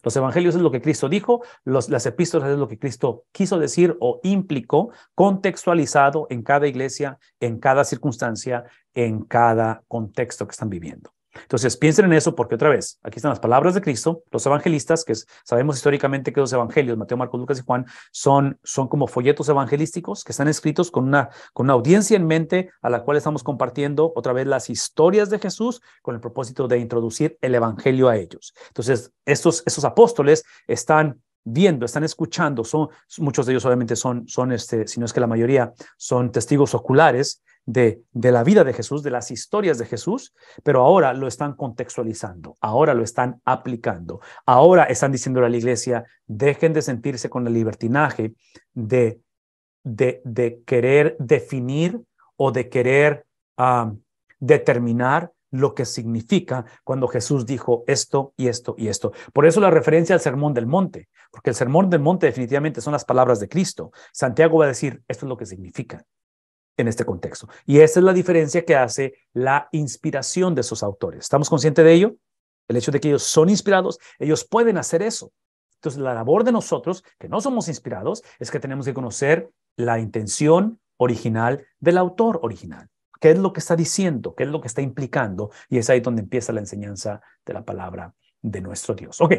Los evangelios es lo que Cristo dijo, las epístolas es lo que Cristo quiso decir o implicó, contextualizado en cada iglesia, en cada circunstancia, en cada contexto que están viviendo. Entonces, piensen en eso porque otra vez, aquí están las palabras de Cristo, los evangelistas, que sabemos históricamente que los evangelios, Mateo, Marcos, Lucas y Juan, son, son como folletos evangelísticos que están escritos con una, con una audiencia en mente a la cual estamos compartiendo otra vez las historias de Jesús con el propósito de introducir el evangelio a ellos. Entonces, estos, apóstoles están viendo, están escuchando, son, muchos de ellos obviamente son, son este, si no es que la mayoría, son testigos oculares de, la vida de Jesús, de las historias de Jesús, pero ahora lo están contextualizando, ahora lo están aplicando, ahora están diciendo a la iglesia, dejen de sentirse con el libertinaje de, de, querer definir o de querer determinar lo que significa cuando Jesús dijo esto y esto y esto. Por eso la referencia al Sermón del Monte, porque el Sermón del Monte definitivamente son las palabras de Cristo. Santiago va a decir, esto es lo que significa en este contexto. Y esa es la diferencia que hace la inspiración de esos autores. ¿Estamos conscientes de ello? El hecho de que ellos son inspirados, ellos pueden hacer eso. Entonces, la labor de nosotros, que no somos inspirados, es que tenemos que conocer la intención original del autor original. ¿Qué es lo que está diciendo? ¿Qué es lo que está implicando? Y es ahí donde empieza la enseñanza de la palabra de nuestro Dios. Ok.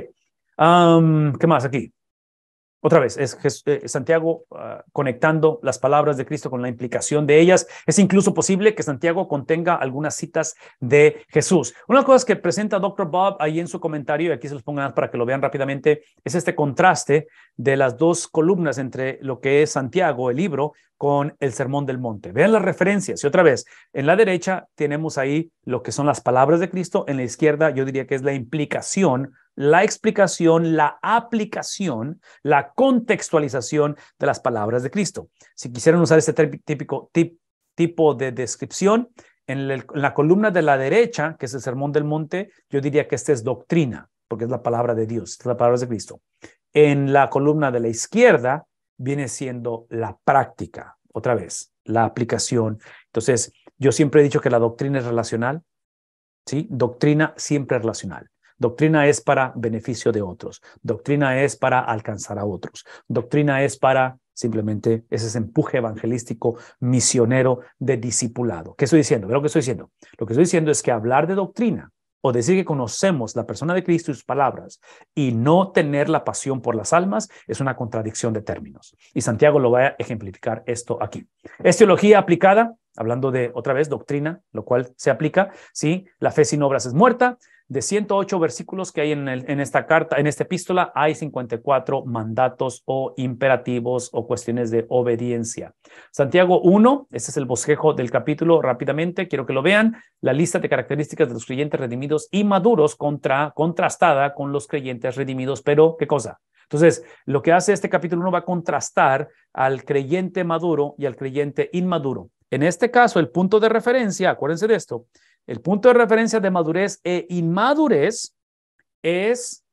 Um, ¿Qué más aquí? Otra vez, es eh, Santiago ah, conectando las palabras de Cristo con la implicación de ellas. Es incluso posible que Santiago contenga algunas citas de Jesús. Una cosa que presenta Dr. Bob ahí en su comentario, y aquí se los pongan para que lo vean rápidamente, es este contraste de las dos columnas entre lo que es Santiago, el libro, con el Sermón del Monte. Vean las referencias. Y otra vez, en la derecha tenemos ahí lo que son las palabras de Cristo, en la izquierda yo diría que es la implicación la explicación, la aplicación, la contextualización de las palabras de Cristo. Si quisieran usar este típico tipo de descripción, en, la columna de la derecha, que es el Sermón del Monte, yo diría que esta es doctrina, porque es la palabra de Dios, es la palabra de Cristo. En la columna de la izquierda viene siendo la práctica, otra vez, la aplicación. Entonces, yo siempre he dicho que la doctrina es relacional, ¿sí? Doctrina siempre relacional. Doctrina es para beneficio de otros. Doctrina es para alcanzar a otros. Doctrina es para simplemente ese empuje evangelístico, misionero, de discipulado. ¿Qué estoy diciendo? ¿Veo lo que estoy diciendo? Lo que estoy diciendo es que hablar de doctrina o decir que conocemos la persona de Cristo y sus palabras y no tener la pasión por las almas es una contradicción de términos. Y Santiago lo va a ejemplificar esto aquí. Es teología aplicada, hablando de otra vez doctrina, lo cual se aplica, ¿sí? La fe sin obras es muerta, de 108 versículos que hay en, esta carta, en esta epístola, hay 54 mandatos o imperativos o cuestiones de obediencia. Santiago 1, este es el bosquejo del capítulo rápidamente, quiero que lo vean, la lista de características de los creyentes redimidos y maduros contra, contrastada con los creyentes redimidos, pero ¿qué cosa? Entonces, lo que hace este capítulo 1 va a contrastar al creyente maduro y al creyente inmaduro. En este caso, el punto de referencia, acuérdense de esto, el punto de referencia de madurez e inmadurez es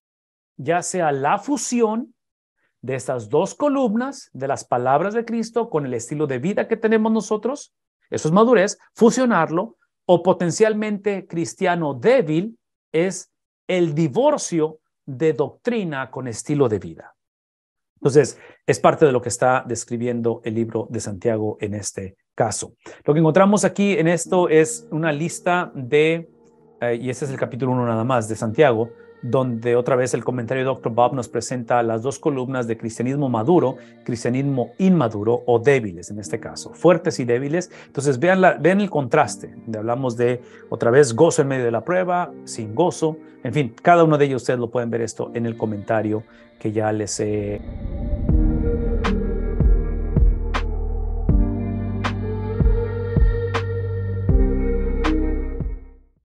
ya sea la fusión de estas dos columnas de las palabras de Cristo con el estilo de vida que tenemos nosotros, eso es madurez, fusionarlo, o potencialmente cristiano débil es el divorcio de doctrina con estilo de vida. Entonces, es parte de lo que está describiendo el libro de Santiago en este caso. Lo que encontramos aquí en esto es una lista de, eh, y este es el capítulo 1 nada más, de Santiago, donde otra vez el comentario de Dr. Bob nos presenta las dos columnas de cristianismo maduro, cristianismo inmaduro o débiles en este caso, fuertes y débiles. Entonces vean, la, vean el contraste. Hablamos de otra vez gozo en medio de la prueba, sin gozo. En fin, cada uno de ellos ustedes lo pueden ver esto en el comentario que ya les he...